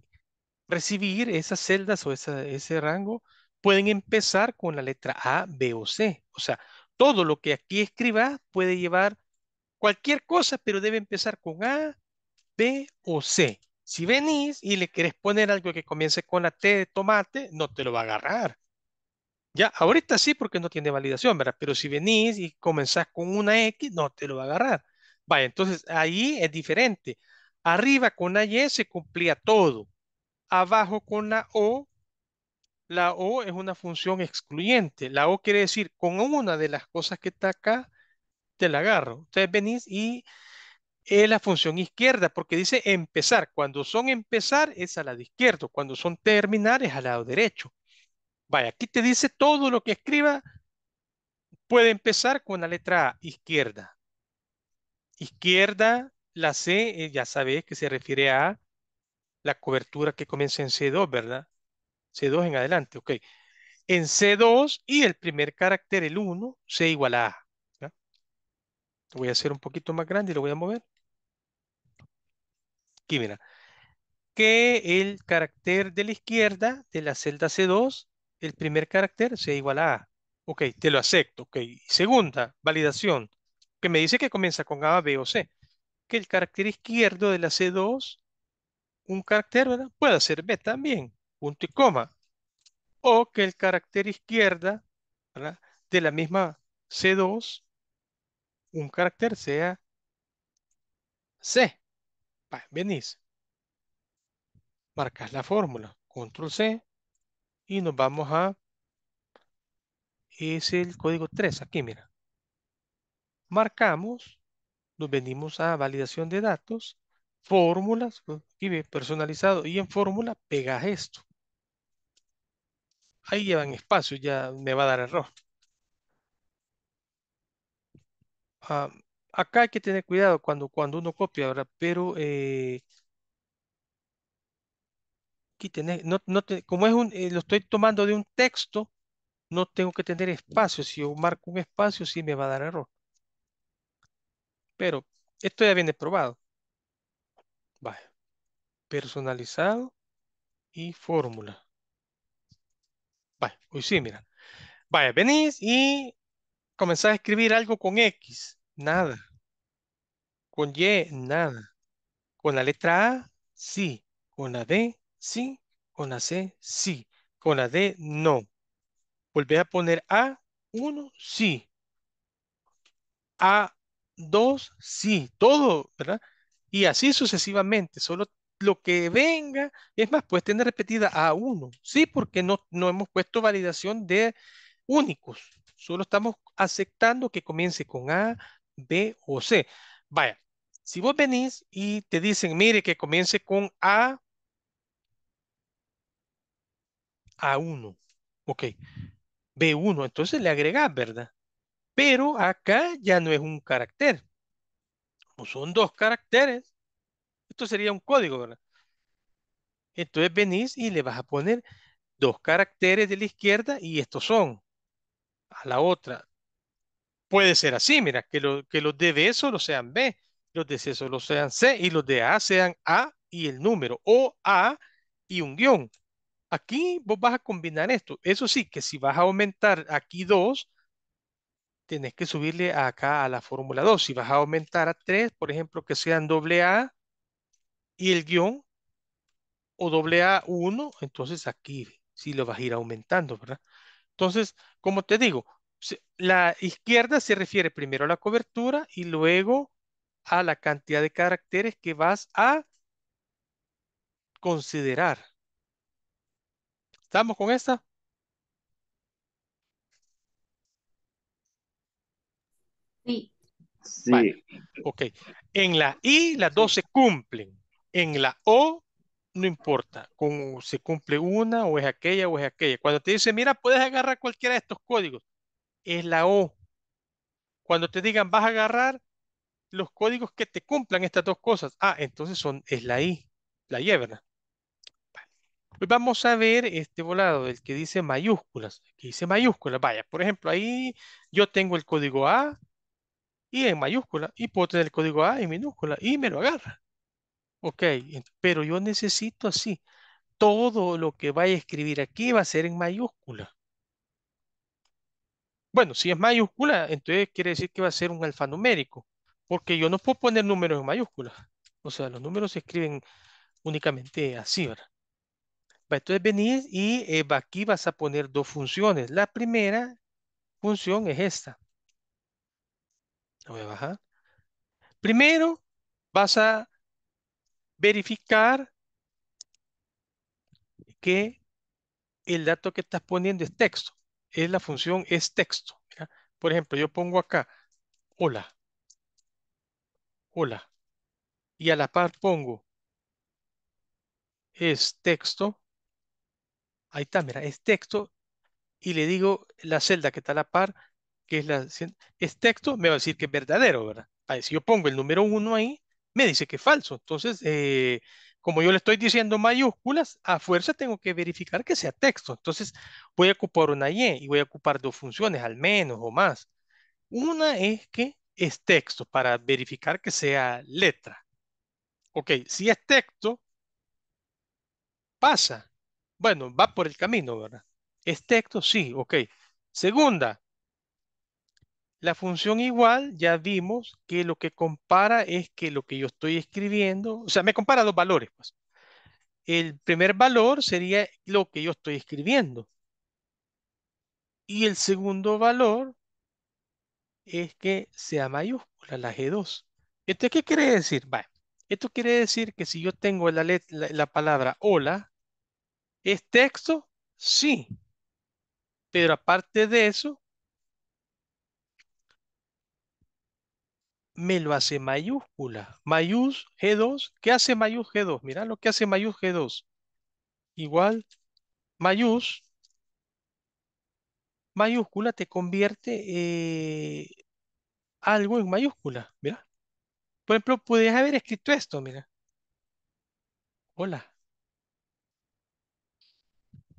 Speaker 1: recibir esas celdas o ese rango pueden empezar con la letra A, B o C. O sea, todo lo que aquí escribas puede llevar cualquier cosa, pero debe empezar con A, B o C. Si venís y le querés poner algo que comience con la T de tomate, no te lo va a agarrar. Ya, ahorita sí porque no tiene validación, ¿verdad? Pero si venís y comenzás con una X, no te lo va a agarrar. Vaya, entonces ahí es diferente. Arriba con la Y se cumplía todo. Abajo con la O, la O es una función excluyente. La O quiere decir con una de las cosas que está acá, te la agarro. Ustedes venís y es la función izquierda, porque dice empezar. Cuando son empezar es al lado izquierdo, cuando son terminar es al lado derecho. Vaya, aquí te dice todo lo que escriba puede empezar con la letra A, izquierda. Izquierda, la C, eh, ya sabes que se refiere a la cobertura que comienza en C2, ¿verdad? C2 en adelante, ok. En C2 y el primer carácter, el 1, C igual a A. voy a hacer un poquito más grande y lo voy a mover. Aquí mira, que el carácter de la izquierda de la celda C2, el primer carácter sea igual a A. Ok, te lo acepto. Ok, segunda validación, que me dice que comienza con A, B o C. Que el carácter izquierdo de la C2, un carácter, ¿verdad? Puede ser B también, punto y coma. O que el carácter izquierda, De la misma C2, un carácter sea C venís, marcas la fórmula, control C, y nos vamos a, es el código 3, aquí mira. Marcamos, nos venimos a validación de datos, fórmulas, y ve personalizado, y en fórmula pegas esto. Ahí llevan espacio, ya me va a dar error. Ah, acá hay que tener cuidado cuando, cuando uno copia, ¿verdad? Pero aquí eh, no, como es un, eh, lo estoy tomando de un texto, no tengo que tener espacio. Si yo marco un espacio, sí me va a dar error. Pero esto ya viene probado. Personalizado y fórmula. Vaya, hoy sí, mira. Vaya, venís y comenzás a escribir algo con X. Nada. Con Y, nada. Con la letra A, sí. Con la D, sí. Con la C, sí. Con la D, no. Volver a poner A, 1, sí. A, 2, sí. Todo, ¿verdad? Y así sucesivamente. Solo lo que venga, es más, pues tener repetida A1, sí, porque no, no hemos puesto validación de únicos, solo estamos aceptando que comience con A, B o C. Vaya, si vos venís y te dicen, mire, que comience con A, A1, ok, B1, entonces le agregás, ¿verdad? Pero acá ya no es un carácter. son dos caracteres, esto sería un código, ¿verdad? Entonces venís y le vas a poner dos caracteres de la izquierda y estos son a la otra. Puede ser así, mira, que, lo, que los solo sean B los de C solo sean C y los de A sean A y el número o A y un guión. Aquí vos vas a combinar esto. Eso sí, que si vas a aumentar aquí 2, tenés que subirle acá a la fórmula 2. Si vas a aumentar a 3, por ejemplo, que sean doble A y el guión o doble A 1, entonces aquí sí lo vas a ir aumentando, ¿verdad? Entonces, como te digo, la izquierda se refiere primero a la cobertura y luego a la cantidad de caracteres que vas a considerar. ¿Estamos con esta? Sí. Sí. Ok. En la I las dos se cumplen. En la O no importa. se cumple una o es aquella o es aquella. Cuando te dice, mira, puedes agarrar cualquiera de estos códigos. Es la O. Cuando te digan, vas a agarrar los códigos que te cumplan estas dos cosas. Ah, entonces son, es la I, la Y, ¿verdad? Pues vamos a ver este volado, el que dice mayúsculas, que dice mayúsculas. Vaya, por ejemplo, ahí yo tengo el código A y en mayúscula, y puedo tener el código A en minúscula, y me lo agarra. Ok, pero yo necesito así. Todo lo que vaya a escribir aquí va a ser en mayúscula. Bueno, si es mayúscula, entonces quiere decir que va a ser un alfanumérico porque yo no puedo poner números en mayúsculas. O sea, los números se escriben únicamente así, ¿verdad? Entonces venir y eh, aquí vas a poner dos funciones. La primera función es esta. Voy a bajar. Primero vas a verificar que el dato que estás poniendo es texto. Es la función es texto. Por ejemplo, yo pongo acá, hola hola. Y a la par pongo es texto. Ahí está, mira, es texto. Y le digo la celda que está a la par, que es la... texto, me va a decir que es verdadero, ¿verdad? si yo pongo el número 1 ahí, me dice que es falso. Entonces, eh, como yo le estoy diciendo mayúsculas, a fuerza tengo que verificar que sea texto. Entonces, voy a ocupar una Y y voy a ocupar dos funciones, al menos o más. Una es que es texto para verificar que sea letra. Ok, si es texto, pasa. Bueno, va por el camino, ¿verdad? ¿Es texto? Sí, ok. Segunda, la función igual ya vimos que lo que compara es que lo que yo estoy escribiendo, o sea, me compara dos valores. Pues. El primer valor sería lo que yo estoy escribiendo. Y el segundo valor es que sea mayúscula la G2. ¿Esto qué quiere decir? Vale. Esto quiere decir que si yo tengo la, palabra hola, ¿es texto? Sí. Pero aparte de eso, me lo hace mayúscula. Mayús G2. ¿Qué hace mayús G2? Mirá lo que hace mayús G2. Igual, mayús mayúscula te convierte eh, algo en mayúscula, mira. Por ejemplo, puedes haber escrito esto, mira. Hola.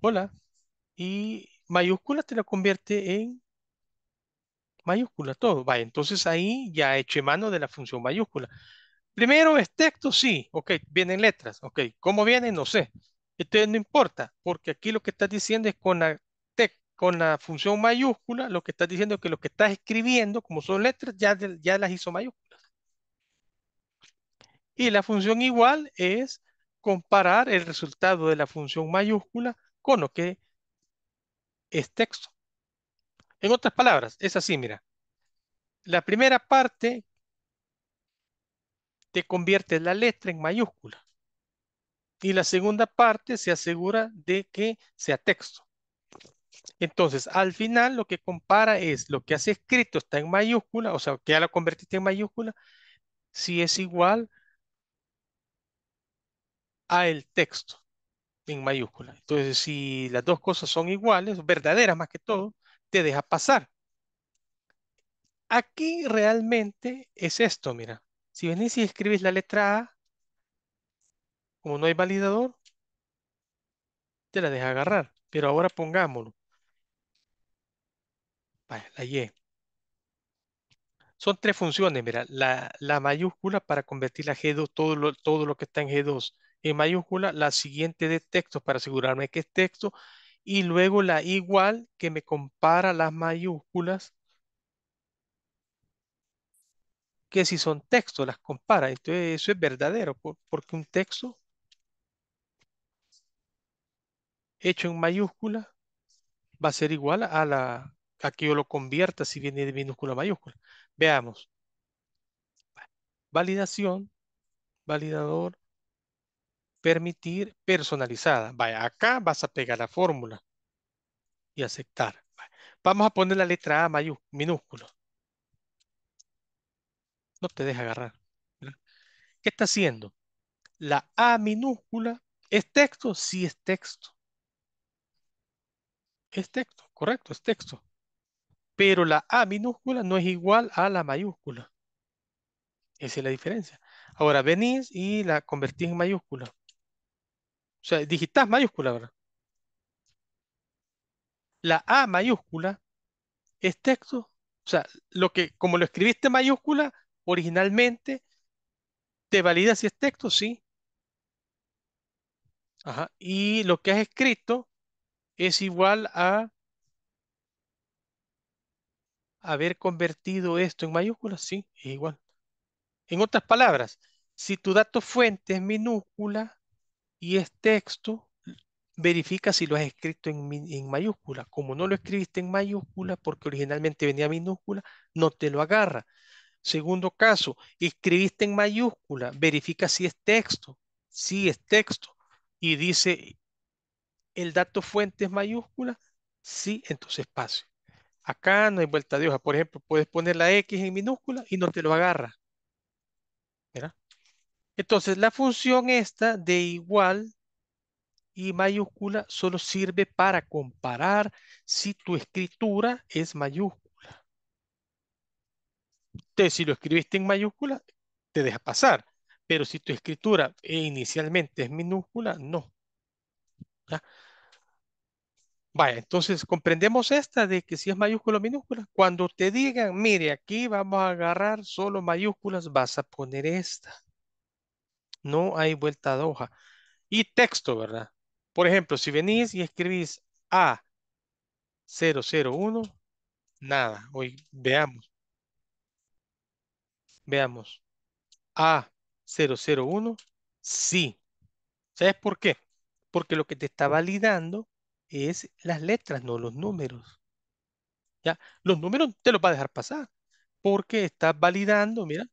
Speaker 1: Hola. Y mayúscula te lo convierte en mayúscula, todo. va, entonces ahí ya eché mano de la función mayúscula. Primero es texto, sí, ok, vienen letras, ok, ¿cómo vienen? No sé. esto no importa, porque aquí lo que estás diciendo es con la con la función mayúscula, lo que estás diciendo es que lo que estás escribiendo, como son letras, ya, ya las hizo mayúsculas. Y la función igual es comparar el resultado de la función mayúscula con lo que es texto. En otras palabras, es así, mira. La primera parte te convierte la letra en mayúscula. Y la segunda parte se asegura de que sea texto. Entonces, al final lo que compara es lo que has escrito está en mayúscula, o sea, que ya lo convertiste en mayúscula, si es igual a el texto en mayúscula. Entonces, si las dos cosas son iguales, verdaderas más que todo, te deja pasar. Aquí realmente es esto, mira. Si venís y escribís la letra A, como no hay validador, te la deja agarrar. Pero ahora pongámoslo la Y. Son tres funciones, mira, la, mayúscula para convertir la G2, todo lo, todo lo que está en G2 en mayúscula, la siguiente de texto para asegurarme que es texto, y luego la igual que me compara las mayúsculas que si son texto las compara. Entonces, eso es verdadero, porque un texto hecho en mayúscula va a ser igual a la aquí que yo lo convierta si viene de minúscula a mayúscula. Veamos. Validación, validador, permitir, personalizada. Vaya, acá vas a pegar la fórmula y aceptar. Vamos a poner la letra A mayúscula, minúscula. No te deja agarrar. ¿Qué está haciendo? La A minúscula es texto, sí es texto. Es texto, correcto, es texto pero la A minúscula no es igual a la mayúscula. Esa es la diferencia. Ahora venís y la convertís en mayúscula. O sea, digitás mayúscula, ¿verdad? La A mayúscula es texto. O sea, lo que, como lo escribiste mayúscula originalmente, ¿te valida si es texto? Sí. Ajá. Y lo que has escrito es igual a haber convertido esto en mayúsculas, sí, es igual. En otras palabras, si tu dato fuente es minúscula y es texto, verifica si lo has escrito en, mayúscula. Como no lo escribiste en mayúscula, porque originalmente venía minúscula, no te lo agarra. Segundo caso, escribiste en mayúscula, verifica si es texto. Si es texto. Y dice, el dato fuente es mayúscula, sí, entonces pase. Acá no hay vuelta de hoja. Por ejemplo, puedes poner la X en minúscula y no te lo agarra. ¿Verdad? Entonces, la función esta de igual y mayúscula solo sirve para comparar si tu escritura es mayúscula. Entonces, si lo escribiste en mayúscula, te deja pasar. Pero si tu escritura inicialmente es minúscula, no. Vaya, entonces comprendemos esta de que si es mayúscula o minúscula, cuando te digan, mire, aquí vamos a agarrar solo mayúsculas, vas a poner esta. No hay vuelta de hoja. Y texto, ¿verdad? Por ejemplo, si venís y escribís A001, nada. Hoy veamos. Veamos. A001, sí. ¿Sabes por qué? Porque lo que te está validando es las letras, no los números. ¿Ya? Los números te los va a dejar pasar porque estás validando, mira,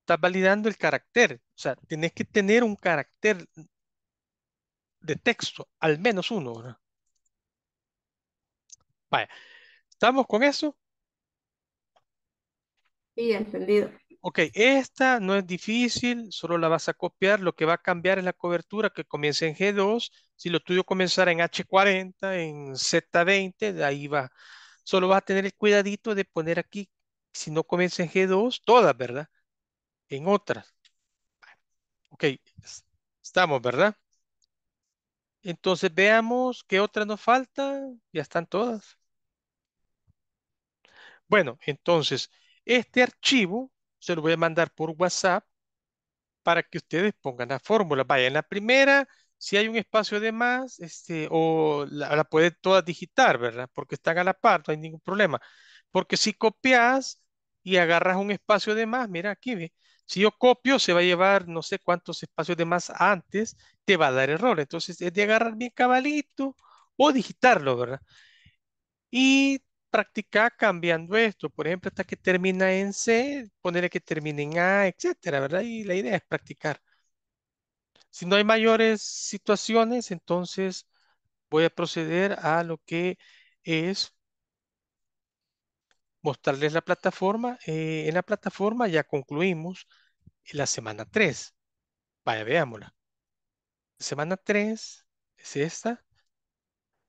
Speaker 1: estás validando el carácter. O sea, tienes que tener un carácter de texto, al menos uno. Vaya, ¿estamos con eso? Sí, entendido. Ok, esta no es difícil, solo la vas a copiar. Lo que va a cambiar es la cobertura que comienza en G2 si lo tuyo comenzara en H40, en Z20, de ahí va. Solo vas a tener el cuidadito de poner aquí, si no comienza en G2, todas, ¿verdad? En otras. Ok, estamos, ¿verdad? Entonces veamos qué otras nos falta. Ya están todas. Bueno, entonces, este archivo se lo voy a mandar por WhatsApp para que ustedes pongan la fórmula. Vaya, en la primera si hay un espacio de más, este, o la, la puedes toda digitar, ¿verdad? Porque están a la par, no hay ningún problema. Porque si copias y agarras un espacio de más, mira aquí, ve, si yo copio, se va a llevar no sé cuántos espacios de más antes, te va a dar error. Entonces es de agarrar bien cabalito o digitarlo, ¿verdad? Y practicar cambiando esto, por ejemplo, hasta que termina en C, ponerle que termine en A, etcétera, ¿verdad? Y la idea es practicar. Si no hay mayores situaciones, entonces voy a proceder a lo que es mostrarles la plataforma. Eh, en la plataforma ya concluimos la semana 3. Vaya, veámosla. Semana 3 es esta.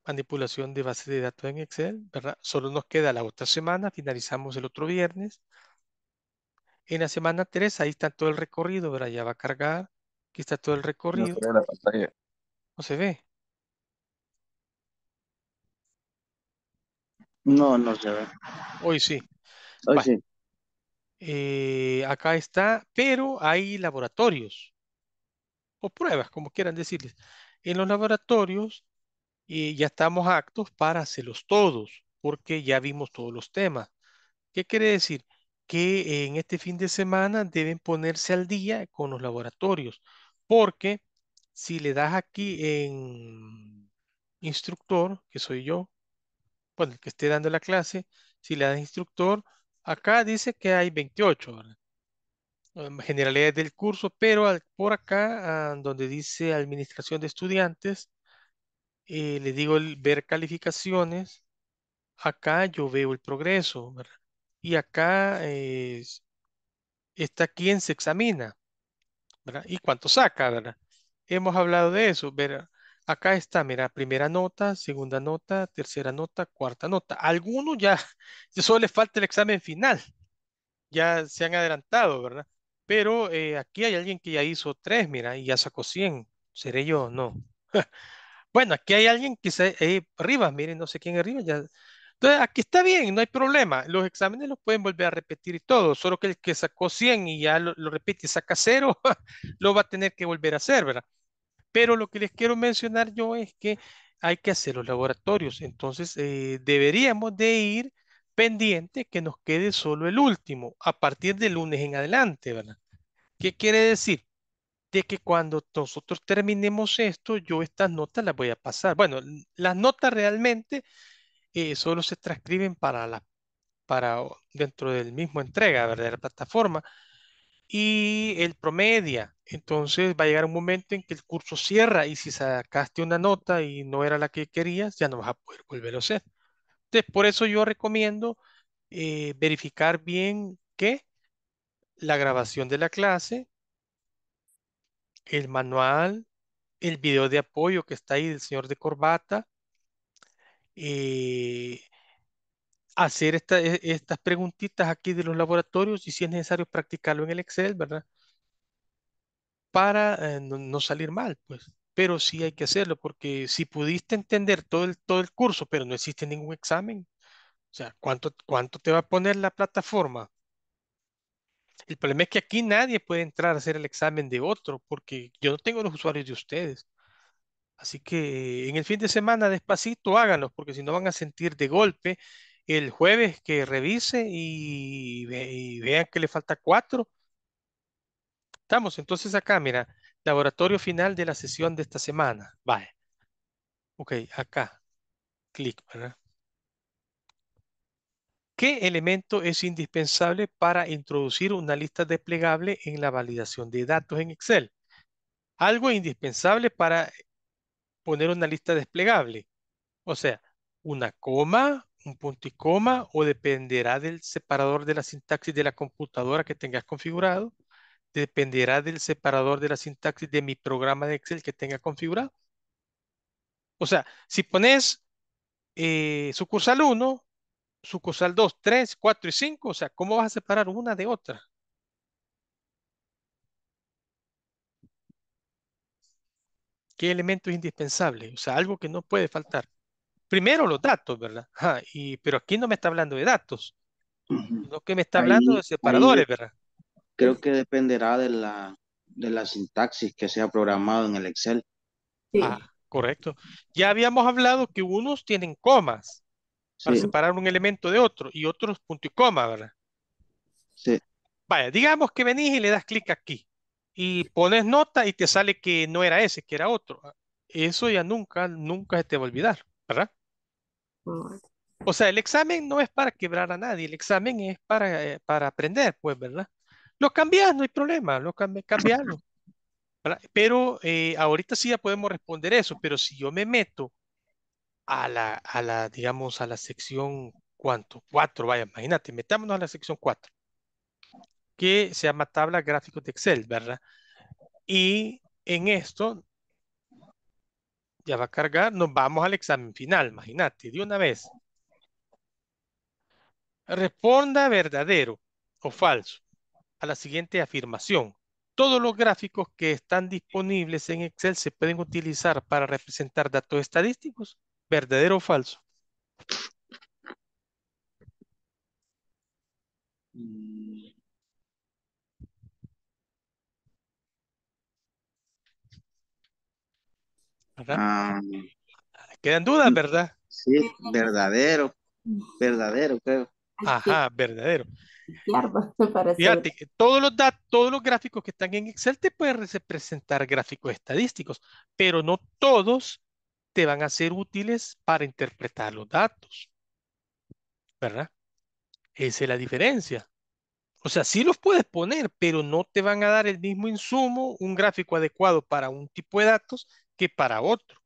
Speaker 1: Manipulación de base de datos en Excel, ¿verdad? Solo nos queda la otra semana, finalizamos el otro viernes. En la semana 3, ahí está todo el recorrido, ¿verdad? Ya va a cargar Aquí está todo el recorrido. No se ve ¿No No, se ve. Hoy sí. Hoy eh, acá está, pero hay laboratorios o pruebas, como quieran decirles. En los laboratorios eh, ya estamos actos para hacerlos todos, porque ya vimos todos los temas. ¿Qué quiere decir? Que en este fin de semana deben ponerse al día con los laboratorios. Porque si le das aquí en instructor, que soy yo, bueno, el que esté dando la clase, si le das instructor, acá dice que hay 28, ¿verdad? Em, generalidades del curso, pero por acá, ah, donde dice administración de estudiantes, eh, le digo ver calificaciones, acá yo veo el progreso, Y acá eh, está quien se examina. ¿verdad? Y cuánto saca, ¿verdad? Hemos hablado de eso, ¿verdad? Acá está, mira, primera nota, segunda nota, tercera nota, cuarta nota. Algunos ya, ya solo les falta el examen final. Ya se han adelantado, ¿verdad? Pero eh, aquí hay alguien que ya hizo tres, mira, y ya sacó 100. ¿Seré yo? No. bueno, aquí hay alguien que se... arriba, eh, arriba, miren, no sé quién arriba, ya entonces, aquí está bien, no hay problema. Los exámenes los pueden volver a repetir y todo, solo que el que sacó 100 y ya lo, repite y saca cero lo va a tener que volver a hacer, ¿verdad? Pero lo que les quiero mencionar yo es que hay que hacer los laboratorios, entonces eh, deberíamos de ir pendiente que nos quede solo el último, a partir del lunes en adelante, ¿verdad? ¿Qué quiere decir? de que cuando nosotros terminemos esto, yo estas notas las voy a pasar. Bueno, las notas realmente eh, solo se transcriben para, la, para dentro del mismo entrega ¿verdad? de la plataforma y el promedia. Entonces va a llegar un momento en que el curso cierra y si sacaste una nota y no era la que querías, ya no vas a poder volver a hacer. Entonces, por eso yo recomiendo eh, verificar bien que la grabación de la clase, el manual, el video de apoyo que está ahí del señor de corbata, eh, hacer e, estas preguntitas aquí de los laboratorios y si es necesario practicarlo en el Excel, ¿verdad? Para eh, no, salir mal, pues. Pero sí hay que hacerlo, porque si pudiste entender todo el, todo el curso, pero no existe ningún examen, o sea, ¿cuánto, cuánto te va a poner la plataforma? El problema es que aquí nadie puede entrar a hacer el examen de otro, porque yo no tengo los usuarios de ustedes. Así que en el fin de semana despacito háganlos, porque si no van a sentir de golpe el jueves que revise y, vean que le falta cuatro. Estamos entonces acá, mira, laboratorio final de la sesión de esta semana. Vale. Ok, acá. Clic, ¿verdad? ¿Qué elemento es indispensable para introducir una lista desplegable en la validación de datos en Excel? Algo indispensable para poner una lista desplegable. O sea, una coma, un punto y coma, o dependerá del separador de la sintaxis de la computadora que tengas configurado, dependerá del separador de la sintaxis de mi programa de Excel que tenga configurado. O sea, si pones eh, sucursal 1, sucursal 2, 3, 4 y 5, o sea, ¿cómo vas a separar una de otra? ¿Qué elemento es indispensable? O sea, algo que no puede faltar. Primero los datos, ¿verdad? pero aquí no me está hablando de datos, Lo que me está hablando de separadores, ¿verdad? Creo que dependerá de la, de la sintaxis que sea programado en el Excel. Ah, correcto. Ya habíamos hablado que unos tienen comas para separar un elemento de otro y otros punto y coma, ¿verdad? Sí. Vaya, digamos que venís y le das clic aquí y pones nota y te sale que no era ese, que era otro. Ah, eso ya nunca, nunca se te va a olvidar, ¿verdad? O sea, el examen no es para quebrar a nadie, el examen es para, eh, para aprender, pues, ¿verdad? Lo cambias, no hay problema, lo cambi cambiarlo. Pero eh, ahorita sí ya podemos responder eso, pero si yo me meto a la, a la digamos, a la sección, ¿cuánto? Cuatro, vaya, imagínate, metámonos a la sección cuatro que se llama tabla gráficos de Excel, ¿verdad? Y en esto, ya va a cargar, nos vamos al examen final, imagínate, de una vez. Responda verdadero o falso a la siguiente afirmación. Todos los gráficos que están disponibles en Excel se pueden utilizar para representar datos estadísticos. ¿Verdadero o falso? Mm. ¿verdad? Ah. Quedan dudas, ¿verdad? Sí, verdadero, verdadero, creo. Ajá, verdadero. Fíjate, todos los datos, todos los gráficos que están en Excel te pueden representar gráficos estadísticos, pero no todos te van a ser útiles para interpretar los datos. ¿Verdad? Esa es la diferencia. O sea, sí los puedes poner, pero no te van a dar el mismo insumo, un gráfico adecuado para un tipo de datos que para otro.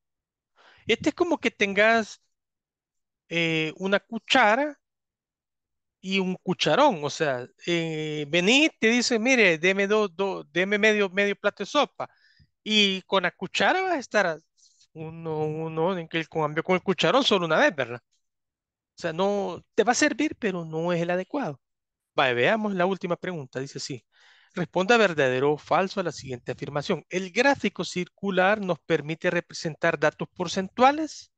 Speaker 1: Este es como que tengas eh, una cuchara y un cucharón, o sea, eh, te dice, mire, deme, dos deme medio, medio plato de sopa, y con la cuchara vas a estar uno, uno, en que el cambio con el cucharón solo una vez, ¿verdad? O sea, no, te va a servir, pero no es el adecuado. Vale, veamos la última pregunta, dice sí. Responda verdadero o falso a la siguiente afirmación. El gráfico circular nos permite representar datos porcentuales.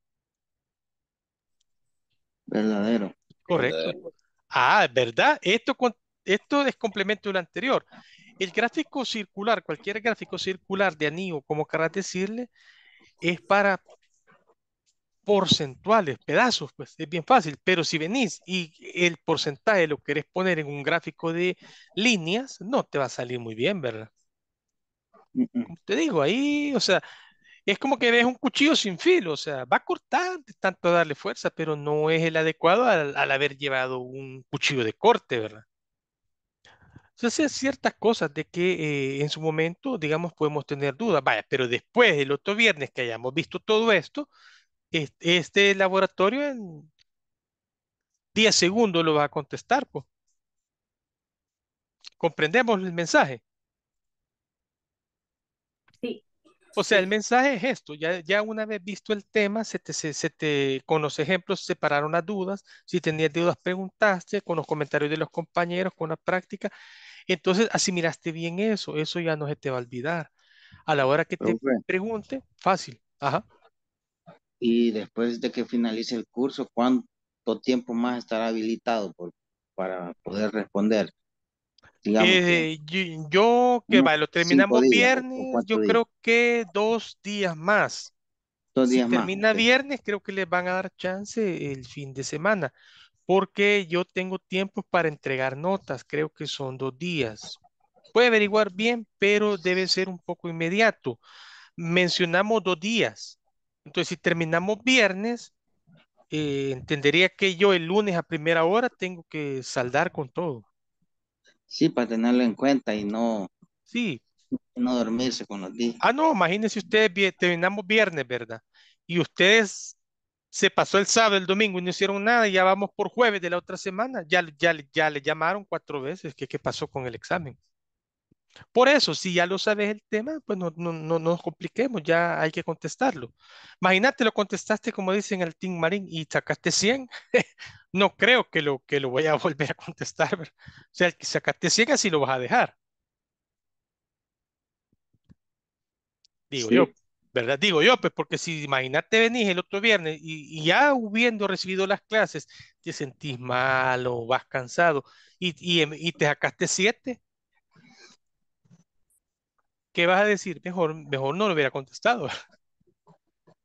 Speaker 1: Verdadero. Correcto. Ah, Ah, ¿verdad? Esto, esto es complemento del anterior. El gráfico circular, cualquier gráfico circular de anillo, como querrás decirle, es para porcentuales, pedazos, pues es bien fácil, pero si venís y el porcentaje lo querés poner en un gráfico de líneas, no te va a salir muy bien, ¿verdad? te digo, ahí, o sea, es como que ves un cuchillo sin filo, o sea, va a cortar tanto darle fuerza, pero no es el adecuado al, haber llevado un cuchillo de corte, ¿verdad? Entonces, ciertas cosas de que eh, en su momento, digamos, podemos tener dudas, vaya, pero después del otro viernes que hayamos visto todo esto, este, laboratorio en 10 segundos lo va a contestar. ¿Comprendemos el mensaje? Sí. O sea, el mensaje es esto. Ya, ya una vez visto el tema, se te, con los ejemplos separaron las dudas. Si tenías dudas, preguntaste. Con los comentarios de los compañeros, con la práctica. Entonces, asimilaste bien eso. Eso ya no se te va a olvidar. A la hora que te pregunte, fácil. Ajá y después de que finalice el curso, ¿cuánto tiempo más estará habilitado por, para poder responder?
Speaker 2: Eh,
Speaker 1: yo, que vale, lo terminamos viernes, yo creo que dos días más. Dos días si termina viernes, creo que les van a dar chance el fin de semana, porque yo tengo tiempo para entregar notas, creo que son dos días. Puede averiguar bien, pero debe ser un poco inmediato. Mencionamos dos días. Entonces, si terminamos viernes, eh, entendería que yo el lunes a primera hora tengo que saldar con todo. Sí, para tenerlo en cuenta y no. Sí. No dormirse con los días. Ah, no, imagínense ustedes, terminamos viernes, ¿verdad? Y ustedes se pasó el sábado, el domingo y no hicieron nada, y ya vamos por jueves de la otra semana, ya, ya, le llamaron cuatro veces, qué pasó con el examen? Por eso, si ya lo sabes el tema, pues no, no, nos compliquemos, ya hay que contestarlo. Imagínate, lo contestaste como dicen el Team Marín y sacaste 100. no creo que lo, que lo voy a volver a contestar. O sea, sacaste 100 así lo vas a dejar. Digo yo, ¿verdad? Digo yo, pues porque si imagínate venís el otro viernes y, ya hubiendo recibido las clases, te sentís malo, vas cansado y, y, em, y te sacaste 7 ¿qué vas a decir? Mejor, mejor no lo hubiera contestado.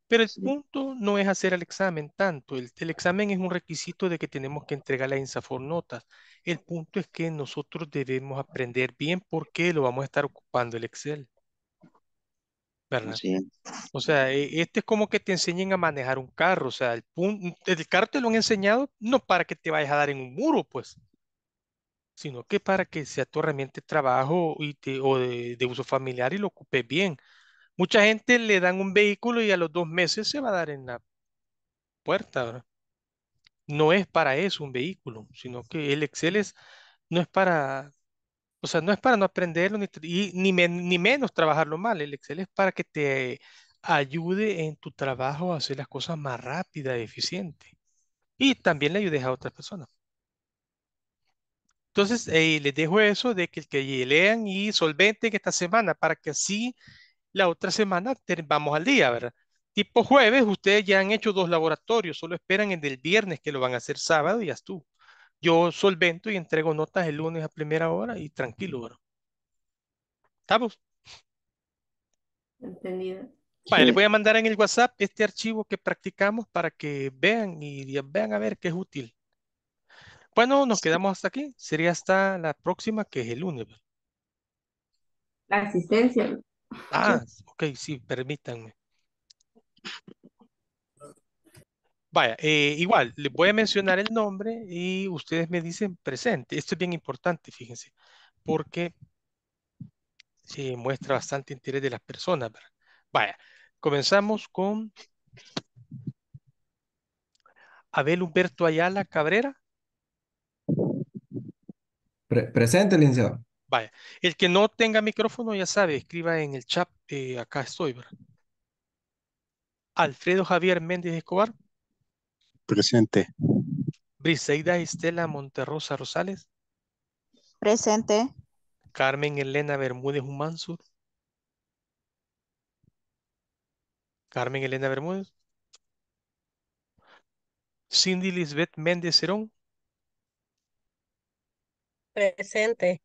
Speaker 1: Pero el punto no es hacer el examen tanto. El, examen es un requisito de que tenemos que entregar la INSAFOR notas. El punto es que nosotros debemos aprender bien por qué lo vamos a estar ocupando el Excel. ¿Verdad? O sea, e, este es como que te enseñen a manejar un carro. O sea, el, punto, el carro te lo han enseñado no para que te vayas a dar en un muro, pues sino que para que sea tu herramienta de trabajo y o de, uso familiar y lo ocupes bien. Mucha gente le dan un vehículo y a los dos meses se va a dar en la puerta. No es para eso un vehículo, sino que el Excel es, no es para, o sea, no es para no aprenderlo ni, y, ni, menos trabajarlo mal. El Excel es para que te ayude en tu trabajo a hacer las cosas más rápida, eficiente. Y también le ayudes a otras personas. Entonces, eh, les dejo eso de que, que lean y solventen esta semana para que así la otra semana vamos al día, ¿verdad? Tipo jueves, ustedes ya han hecho dos laboratorios, solo esperan el del viernes que lo van a hacer sábado y ya estuvo. Yo solvento y entrego notas el lunes a primera hora y tranquilo, ¿verdad? ¿Estamos? Entendido. Vale, les voy a mandar en el WhatsApp este archivo que practicamos para que vean y vean a ver que es útil. Bueno, nos quedamos hasta aquí. Sería hasta la próxima, que es el lunes. La asistencia. Ah, ok, sí, permítanme. Vaya, eh, igual, les voy a mencionar el nombre y ustedes me dicen presente. Esto es bien importante, fíjense, porque se muestra bastante interés de las personas. Vaya, comenzamos con Abel Humberto Ayala Cabrera presente, licenciado. Vaya, el que no tenga micrófono ya sabe, escriba en el chat, eh, acá estoy, ¿verdad? Alfredo Javier Méndez Escobar. Presente. Briseida Estela Monterrosa Rosales. Presente. Carmen Elena Bermúdez Humansur. Carmen Elena Bermúdez. Cindy Lisbeth Méndez Cerón. Presente.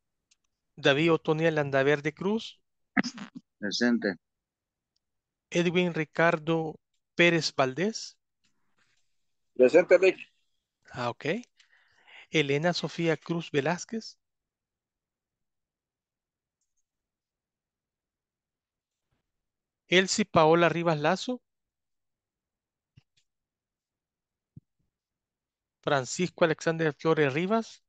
Speaker 1: David Otoniel de Cruz. Presente. Edwin Ricardo Pérez Valdés. Presente, Ah, ok. Elena Sofía Cruz Velázquez. Elsie Paola Rivas Lazo. Francisco Alexander Flores Rivas.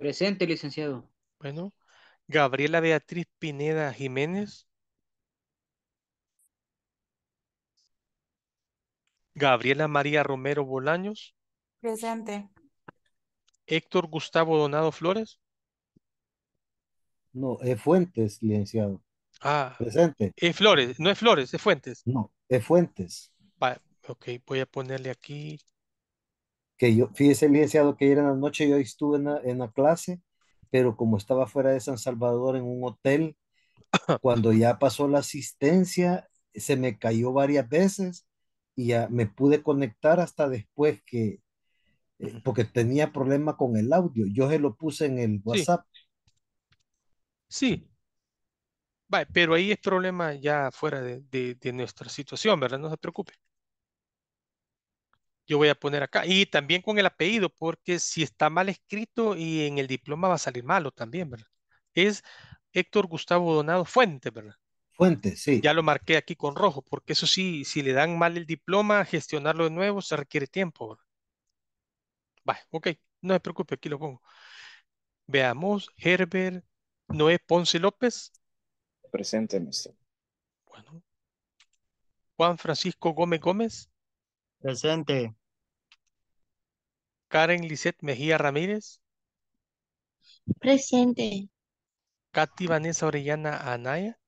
Speaker 1: Presente, licenciado. Bueno, Gabriela Beatriz Pineda Jiménez. Gabriela María Romero Bolaños. Presente. Héctor Gustavo Donado Flores. No, es Fuentes, licenciado. Ah. Presente. Es Flores, no es Flores, es Fuentes. No, es Fuentes. ok, voy a ponerle aquí que yo, fíjese, licenciado, que ayer en la noche yo estuve en la, clase, pero como estaba fuera de San Salvador en un hotel, cuando ya pasó la asistencia, se me cayó varias veces y ya me pude conectar hasta después que, eh, porque tenía problema con el audio. Yo se lo puse en el WhatsApp. Sí. pero ahí es problema ya fuera de nuestra situación, ¿verdad? No se preocupe yo voy a poner acá. Y también con el apellido, porque si está mal escrito y en el diploma va a salir malo también, ¿verdad? Es Héctor Gustavo Donado Fuente, ¿verdad? Fuente, sí. Ya lo marqué aquí con rojo, porque eso sí, si le dan mal el diploma, gestionarlo de nuevo se requiere tiempo, ¿verdad? Vale, ok, no se preocupe, aquí lo pongo. Veamos, Herbert Noé Ponce López. Presente, mister. Bueno. Juan Francisco Gómez Gómez. Presente. Karen Lisette Mejía Ramírez. Presente. Katy Vanessa Orellana Anaya.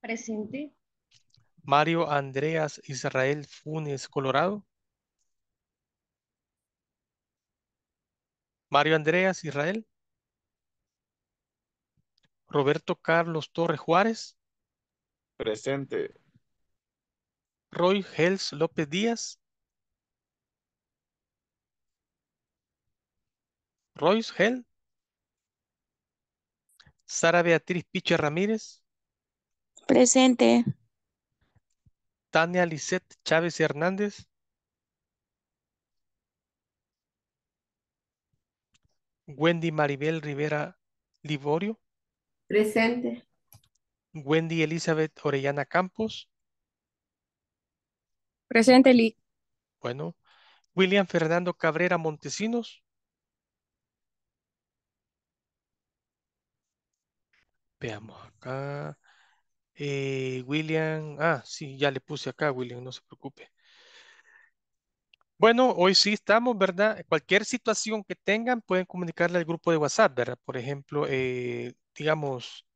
Speaker 1: Presente. Mario Andreas Israel Funes Colorado. Mario Andreas Israel. Roberto Carlos Torres Juárez. Presente. Roy Hels López Díaz. Royce Gel, Sara Beatriz Piche Ramírez, Presente. Tania Lisette Chávez Hernández. Wendy Maribel Rivera Livorio Presente. Wendy Elizabeth Orellana Campos. Presente, Lee. Bueno. William Fernando Cabrera Montesinos. Veamos acá. Eh, William, ah, sí, ya le puse acá, William, no se preocupe. Bueno, hoy sí estamos, ¿verdad? Cualquier situación que tengan pueden comunicarle al grupo de WhatsApp, ¿verdad? Por ejemplo, eh, digamos,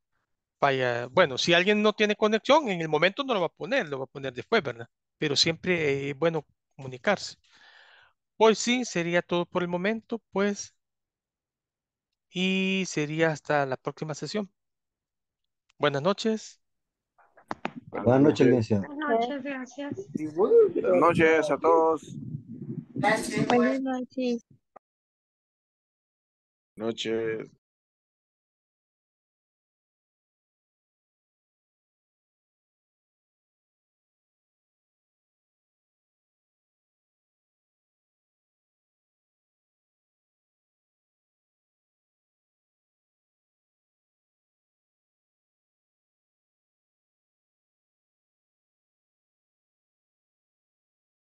Speaker 1: vaya, bueno, si alguien no tiene conexión, en el momento no lo va a poner, lo va a poner después, ¿verdad? Pero siempre es eh, bueno comunicarse. Hoy sí, sería todo por el momento, pues, y sería hasta la próxima sesión. Buenas noches. Buenas noches, Alicia. Buenas noches, gracias. Buenas noches a todos. Buenas noches. Noches.